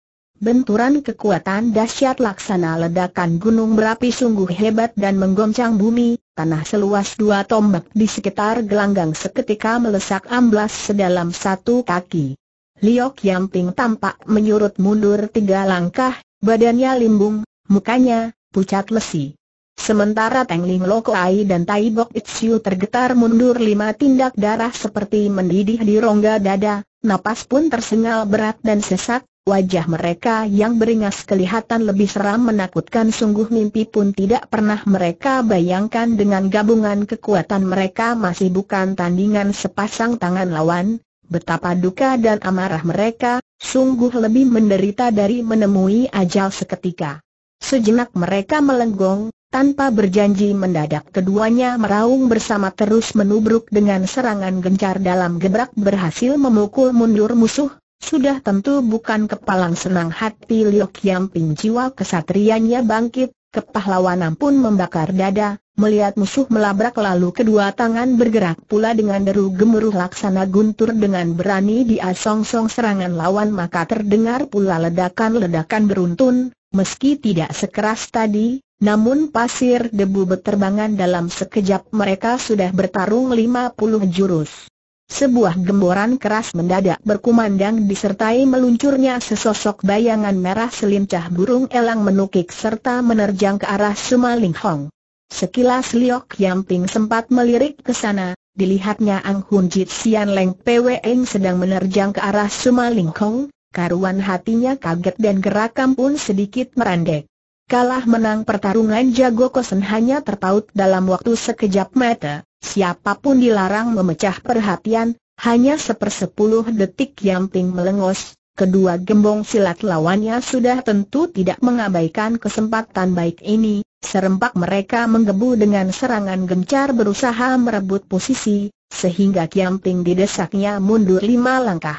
Benturan kekuatan dahsyat laksana ledakan gunung berapi sungguh hebat dan menggoncang bumi, tanah seluas dua tombak di sekitar gelanggang seketika melesak amblas sedalam satu kaki. Liok Yamping tampak menyurut mundur tiga langkah, badannya limbung, mukanya pucat lesi. Sementara Teng Ling dan Tai Bok Itsiu tergetar mundur lima tindak darah seperti mendidih di rongga dada, napas pun tersengal berat dan sesak, Wajah mereka yang beringas kelihatan lebih seram menakutkan sungguh mimpi pun tidak pernah mereka bayangkan dengan gabungan kekuatan mereka masih bukan tandingan sepasang tangan lawan, betapa duka dan amarah mereka, sungguh lebih menderita dari menemui ajal seketika. Sejenak mereka melenggong, tanpa berjanji mendadak keduanya meraung bersama terus menubruk dengan serangan gencar dalam gebrak berhasil memukul mundur musuh, sudah tentu bukan kepalang senang hati Liu yang jiwa kesatriannya bangkit, kepahlawanan pun membakar dada, melihat musuh melabrak lalu kedua tangan bergerak pula dengan deru gemuruh laksana guntur dengan berani dia song-song serangan lawan maka terdengar pula ledakan-ledakan beruntun, meski tidak sekeras tadi, namun pasir debu berterbangan dalam sekejap mereka sudah bertarung lima puluh jurus. Sebuah gemboran keras mendadak berkumandang disertai meluncurnya sesosok bayangan merah selincah burung elang menukik serta menerjang ke arah Sumaling Hong. Sekilas Liok Yamping sempat melirik ke sana, dilihatnya Ang Hun Jit Sian Leng PWN sedang menerjang ke arah Sumaling Hong, karuan hatinya kaget dan gerakan pun sedikit merandek. Kalah menang pertarungan jago kosen hanya terpaut dalam waktu sekejap mata, siapapun dilarang memecah perhatian, hanya sepersepuluh detik Yamping melengos, kedua gembong silat lawannya sudah tentu tidak mengabaikan kesempatan baik ini, serempak mereka menggebu dengan serangan gencar berusaha merebut posisi, sehingga Yamping didesaknya mundur lima langkah.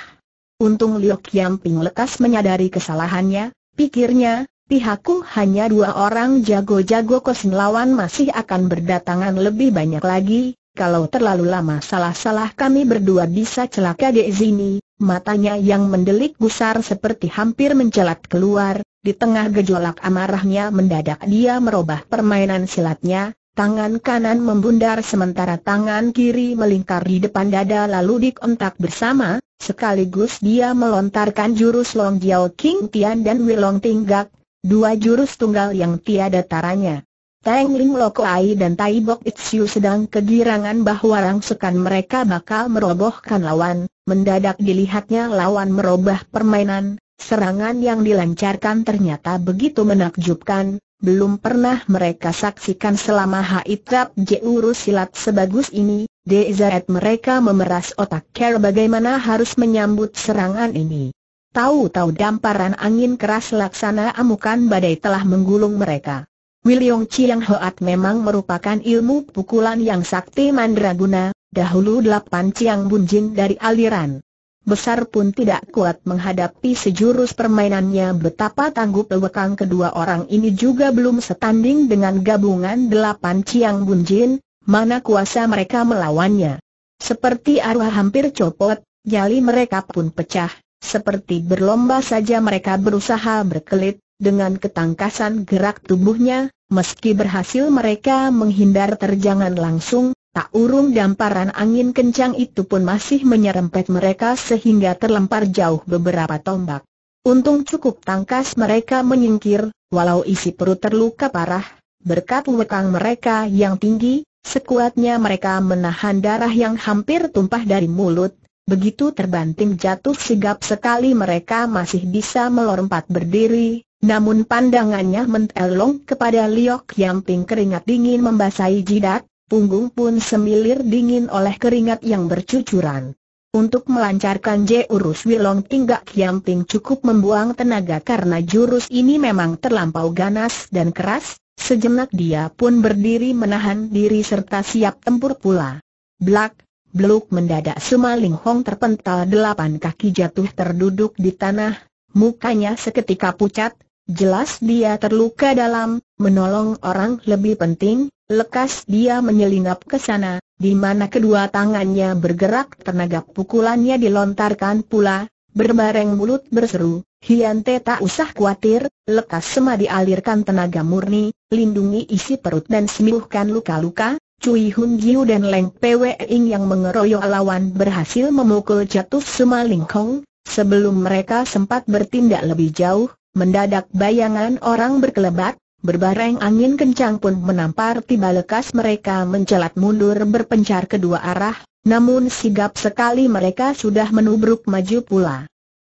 Untung Liok Yamping lekas menyadari kesalahannya, pikirnya, Pihakku hanya dua orang jago-jago kos melawan masih akan berdatangan lebih banyak lagi, kalau terlalu lama salah-salah kami berdua bisa celaka di sini, matanya yang mendelik gusar seperti hampir mencelat keluar, di tengah gejolak amarahnya mendadak dia merubah permainan silatnya, tangan kanan membundar sementara tangan kiri melingkar di depan dada lalu dikontak bersama, sekaligus dia melontarkan jurus Long Jiao King Tian dan Wilong Tinggak, Dua jurus tunggal yang tiada taranya. Tang Ling Ai dan Tai Bok Itsiu sedang kegirangan bahwa rangsukan mereka bakal merobohkan lawan, mendadak dilihatnya lawan merubah permainan, serangan yang dilancarkan ternyata begitu menakjubkan, belum pernah mereka saksikan selama Haitrap Jeuru silat sebagus ini, Dezaret mereka memeras otak care bagaimana harus menyambut serangan ini. Tahu-tahu damparan angin keras laksana amukan badai telah menggulung mereka. Wiliong Chiang Hoat memang merupakan ilmu pukulan yang sakti mandraguna, dahulu delapan Chiang Bunjin dari aliran besar pun tidak kuat menghadapi sejurus permainannya betapa tangguh lewekang kedua orang ini juga belum setanding dengan gabungan delapan Ciang Bunjin, mana kuasa mereka melawannya. Seperti arwah hampir copot, jali mereka pun pecah, seperti berlomba saja mereka berusaha berkelit, dengan ketangkasan gerak tubuhnya, meski berhasil mereka menghindar terjangan langsung, tak urung damparan angin kencang itu pun masih menyerempet mereka sehingga terlempar jauh beberapa tombak. Untung cukup tangkas mereka menyingkir, walau isi perut terluka parah, berkat lekang mereka yang tinggi, sekuatnya mereka menahan darah yang hampir tumpah dari mulut, Begitu terbanting jatuh sigap sekali mereka masih bisa melompat berdiri, namun pandangannya mentelong kepada Liok Yamping keringat dingin membasahi jidat, punggung pun semilir dingin oleh keringat yang bercucuran. Untuk melancarkan J. Urus Wilong Tinggak Yamping cukup membuang tenaga karena jurus ini memang terlampau ganas dan keras, sejenak dia pun berdiri menahan diri serta siap tempur pula. Blak, Beluk mendadak Suma Ling Hong terpental delapan kaki jatuh terduduk di tanah, mukanya seketika pucat, jelas dia terluka dalam, menolong orang lebih penting, lekas dia menyelinap ke sana, di mana kedua tangannya bergerak tenaga pukulannya dilontarkan pula, berbareng mulut berseru, Hiante tak usah khawatir, lekas sema dialirkan tenaga murni, lindungi isi perut dan sembuhkan luka-luka, Cui Hun Jiu dan Leng Pwe Ing yang mengeroyok lawan berhasil memukul jatuh Suma Lingkong, sebelum mereka sempat bertindak lebih jauh, mendadak bayangan orang berkelebat, berbareng angin kencang pun menampar tiba lekas mereka mencelat mundur berpencar kedua arah, namun sigap sekali mereka sudah menubruk maju pula.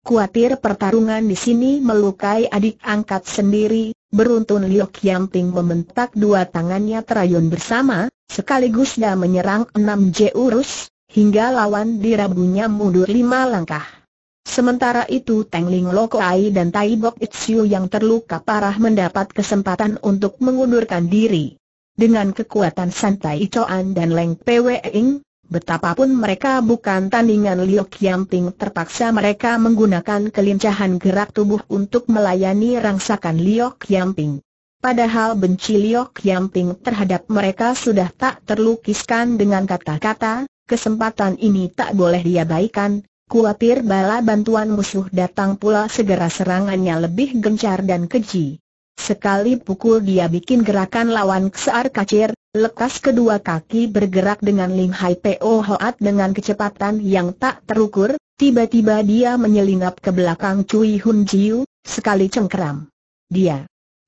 Kuatir pertarungan di sini melukai adik angkat sendiri, beruntun Liu Kiang Ting membentak dua tangannya terayun bersama, Sekaligus dia menyerang enam jurus, hingga lawan dirabunya mundur lima langkah. Sementara itu Teng Ling Lokoai dan Tai Bok Itziu yang terluka parah mendapat kesempatan untuk mengundurkan diri. Dengan kekuatan santai Icoan dan Leng Pwe Ing, Betapapun mereka bukan tandingan Liu Qiangping terpaksa mereka menggunakan kelincahan gerak tubuh untuk melayani rangsakan Liu Qiangping. Padahal benci Liok Yamping terhadap mereka sudah tak terlukiskan dengan kata-kata, kesempatan ini tak boleh dia baikan, Kuatir bala bantuan musuh datang pula segera serangannya lebih gencar dan keji. Sekali pukul dia bikin gerakan lawan kesear kacir, lekas kedua kaki bergerak dengan Lim Hai Po Hoat dengan kecepatan yang tak terukur, tiba-tiba dia menyelinap ke belakang Cui Hun Jiu, sekali cengkeram. Dia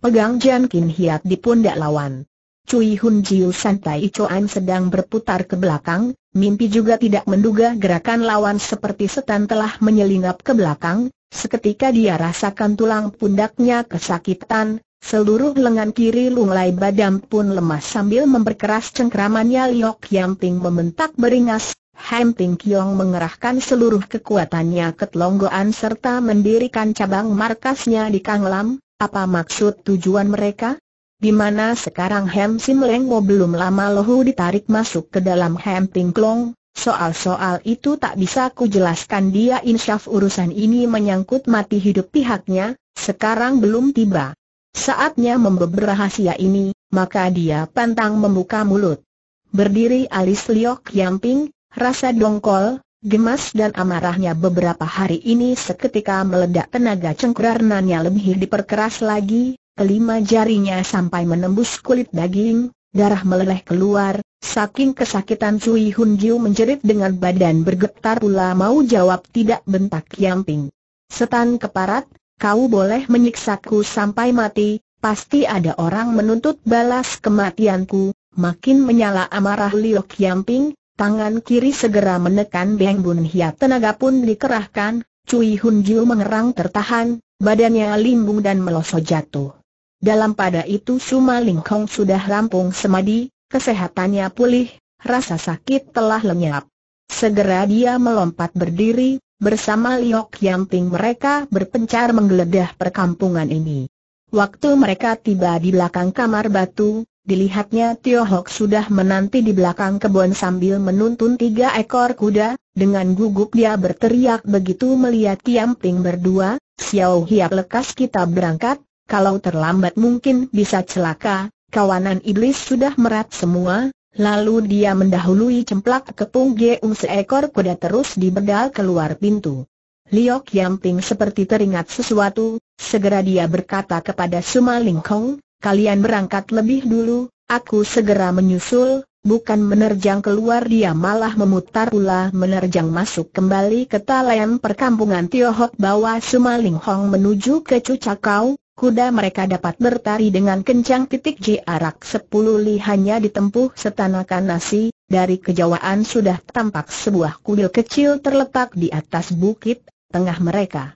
Pegang Jan Kin Hiat di pundak lawan. Cui Hun Jiu santai Icoan sedang berputar ke belakang, mimpi juga tidak menduga gerakan lawan seperti setan telah menyelinap ke belakang, seketika dia rasakan tulang pundaknya kesakitan, seluruh lengan kiri lunglai badam pun lemas sambil memperkeras cengkramannya Liok ting membentak beringas, Ham Ting Kiong mengerahkan seluruh kekuatannya ke telonggoan serta mendirikan cabang markasnya di Kang Lam, apa maksud tujuan mereka? Di mana sekarang Hem Sim Leng Mo belum lama lohu ditarik masuk ke dalam Hem Ting Klong, soal-soal itu tak bisa ku jelaskan dia insyaf urusan ini menyangkut mati hidup pihaknya, sekarang belum tiba. Saatnya membeber rahasia ini, maka dia pantang membuka mulut. Berdiri alis Liok Yamping, rasa dongkol, Gemas dan amarahnya beberapa hari ini seketika meledak tenaga cengkernannya lebih diperkeras lagi, kelima jarinya sampai menembus kulit daging, darah meleleh keluar, saking kesakitan Cui Hun Jiu menjerit dengan badan bergetar pula mau jawab tidak bentak Yamping. Setan keparat, kau boleh menyiksaku sampai mati, pasti ada orang menuntut balas kematianku, makin menyala amarah Liok Yamping, Tangan kiri segera menekan Beng Bun Hia tenaga pun dikerahkan, Cui Hun Jiu mengerang tertahan, badannya limbung dan meloso jatuh. Dalam pada itu Suma Ling Kong sudah rampung semadi, kesehatannya pulih, rasa sakit telah lenyap. Segera dia melompat berdiri, bersama Liok Ting mereka berpencar menggeledah perkampungan ini. Waktu mereka tiba di belakang kamar batu, Dilihatnya Tio Hok sudah menanti di belakang kebun sambil menuntun tiga ekor kuda, dengan gugup dia berteriak begitu melihat Tiam Ping berdua, Xiao Hiap lekas kita berangkat, kalau terlambat mungkin bisa celaka, kawanan iblis sudah merat semua, lalu dia mendahului cemplak kepung Geung seekor kuda terus diberdal keluar pintu. Liok Yam seperti teringat sesuatu, segera dia berkata kepada Sumalingkong. Kong, kalian berangkat lebih dulu, aku segera menyusul, bukan menerjang keluar dia malah memutar pula menerjang masuk kembali ke talian perkampungan Tiongkok bawah Sumaling Hong menuju ke Cucakau, Kuda mereka dapat bertari dengan kencang titik jarak sepuluh li hanya ditempuh setanakan nasi, dari kejauhan sudah tampak sebuah kuil kecil terletak di atas bukit, tengah mereka.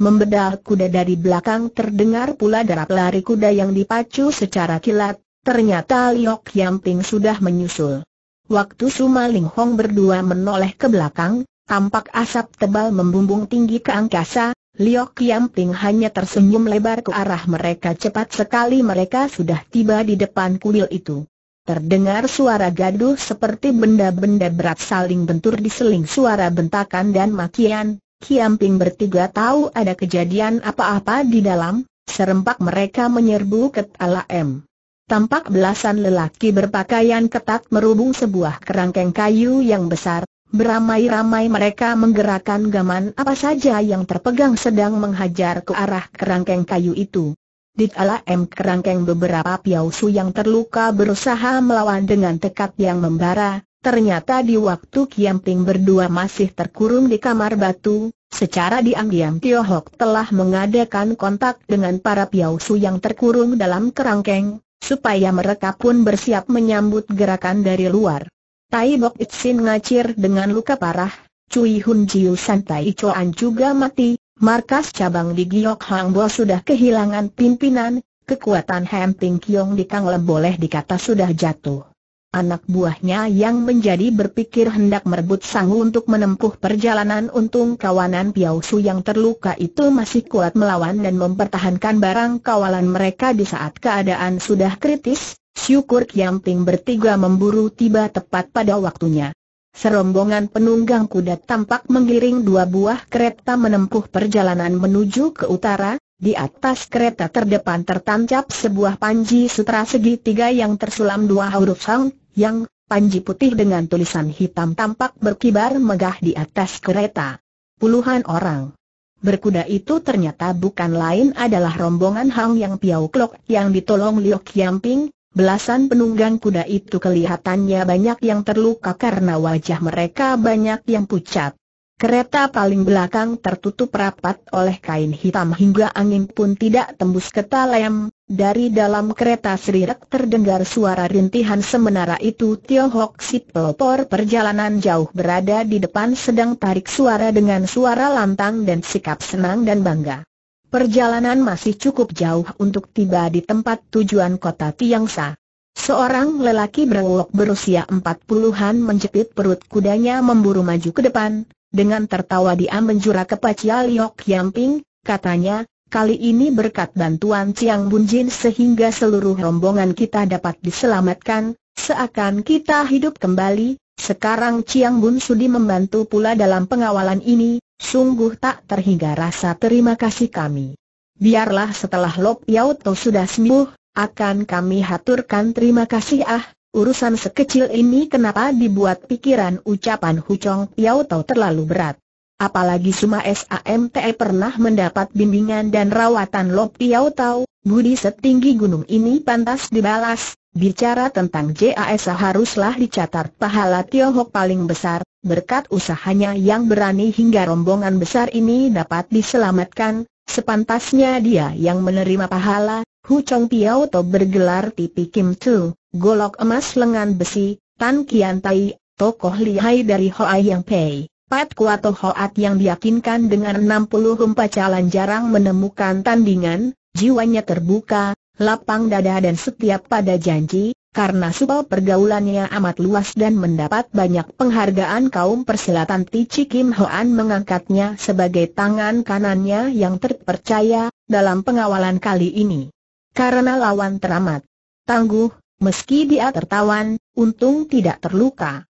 Membedah kuda dari belakang terdengar pula derap lari kuda yang dipacu secara kilat, ternyata Liok Yamping sudah menyusul. Waktu Suma Ling Hong berdua menoleh ke belakang, tampak asap tebal membumbung tinggi ke angkasa, Liok Yamping hanya tersenyum lebar ke arah mereka cepat sekali mereka sudah tiba di depan kuil itu. Terdengar suara gaduh seperti benda-benda berat saling bentur diseling suara bentakan dan makian, Kiamping bertiga tahu ada kejadian apa-apa di dalam, serempak mereka menyerbu ke M. Tampak belasan lelaki berpakaian ketat merubung sebuah kerangkeng kayu yang besar, beramai-ramai mereka menggerakkan gaman apa saja yang terpegang sedang menghajar ke arah kerangkeng kayu itu. Di M kerangkeng beberapa piausu yang terluka berusaha melawan dengan tekad yang membara, Ternyata di waktu Kiamping berdua masih terkurung di kamar batu, secara diam-diam Tio Hok telah mengadakan kontak dengan para piausu yang terkurung dalam kerangkeng, supaya mereka pun bersiap menyambut gerakan dari luar. Tai Bok Itsin ngacir dengan luka parah, Cui Hun Jiu San Santai Chuan juga mati, markas cabang di Giok Hang Bo sudah kehilangan pimpinan, kekuatan Hemping Kiong di Kang Lem boleh dikata sudah jatuh anak buahnya yang menjadi berpikir hendak merebut sangu untuk menempuh perjalanan untung kawanan Piao Su yang terluka itu masih kuat melawan dan mempertahankan barang kawalan mereka di saat keadaan sudah kritis, syukur Kiamping bertiga memburu tiba tepat pada waktunya. Serombongan penunggang kuda tampak menggiring dua buah kereta menempuh perjalanan menuju ke utara, di atas kereta terdepan tertancap sebuah panji sutra segitiga yang tersulam dua huruf Sang yang panji putih dengan tulisan hitam tampak berkibar megah di atas kereta. Puluhan orang berkuda itu ternyata bukan lain adalah rombongan Hang Yang Piau Klok yang ditolong Liu Qiangping. Belasan penunggang kuda itu kelihatannya banyak yang terluka karena wajah mereka banyak yang pucat. Kereta paling belakang tertutup rapat oleh kain hitam hingga angin pun tidak tembus ke talem. Dari dalam kereta serirak terdengar suara rintihan semenara itu Tio Hok si pelopor perjalanan jauh berada di depan sedang tarik suara dengan suara lantang dan sikap senang dan bangga. Perjalanan masih cukup jauh untuk tiba di tempat tujuan kota Tiangsa. Seorang lelaki berwok berusia empat puluhan menjepit perut kudanya memburu maju ke depan, dengan tertawa dia menjura ke Pacia Liok Yamping, katanya, kali ini berkat bantuan Ciang Bunjin sehingga seluruh rombongan kita dapat diselamatkan, seakan kita hidup kembali, sekarang Ciang Bun Sudi membantu pula dalam pengawalan ini, sungguh tak terhingga rasa terima kasih kami. Biarlah setelah Lop Yauto sudah sembuh, akan kami haturkan terima kasih ah, Urusan sekecil ini kenapa dibuat pikiran ucapan Hucong Piao Tau terlalu berat. Apalagi Suma SAMTE pernah mendapat bimbingan dan rawatan Lop Piao Tau, budi setinggi gunung ini pantas dibalas. Bicara tentang JAS haruslah dicatat pahala Tiongkok paling besar, berkat usahanya yang berani hingga rombongan besar ini dapat diselamatkan, Sepantasnya dia yang menerima pahala, Hu Chong Piao To bergelar Tipi Kim Tu, golok emas lengan besi, Tan Kian Tai, tokoh lihai dari Hoa Yang Pei. Pat Kuato Hoat yang diyakinkan dengan 60 umpacalan jarang menemukan tandingan, jiwanya terbuka, lapang dada dan setiap pada janji, karena supel pergaulannya amat luas dan mendapat banyak penghargaan kaum persilatan Tici Kim Hoan mengangkatnya sebagai tangan kanannya yang terpercaya, dalam pengawalan kali ini. Karena lawan teramat tangguh, meski dia tertawan, untung tidak terluka.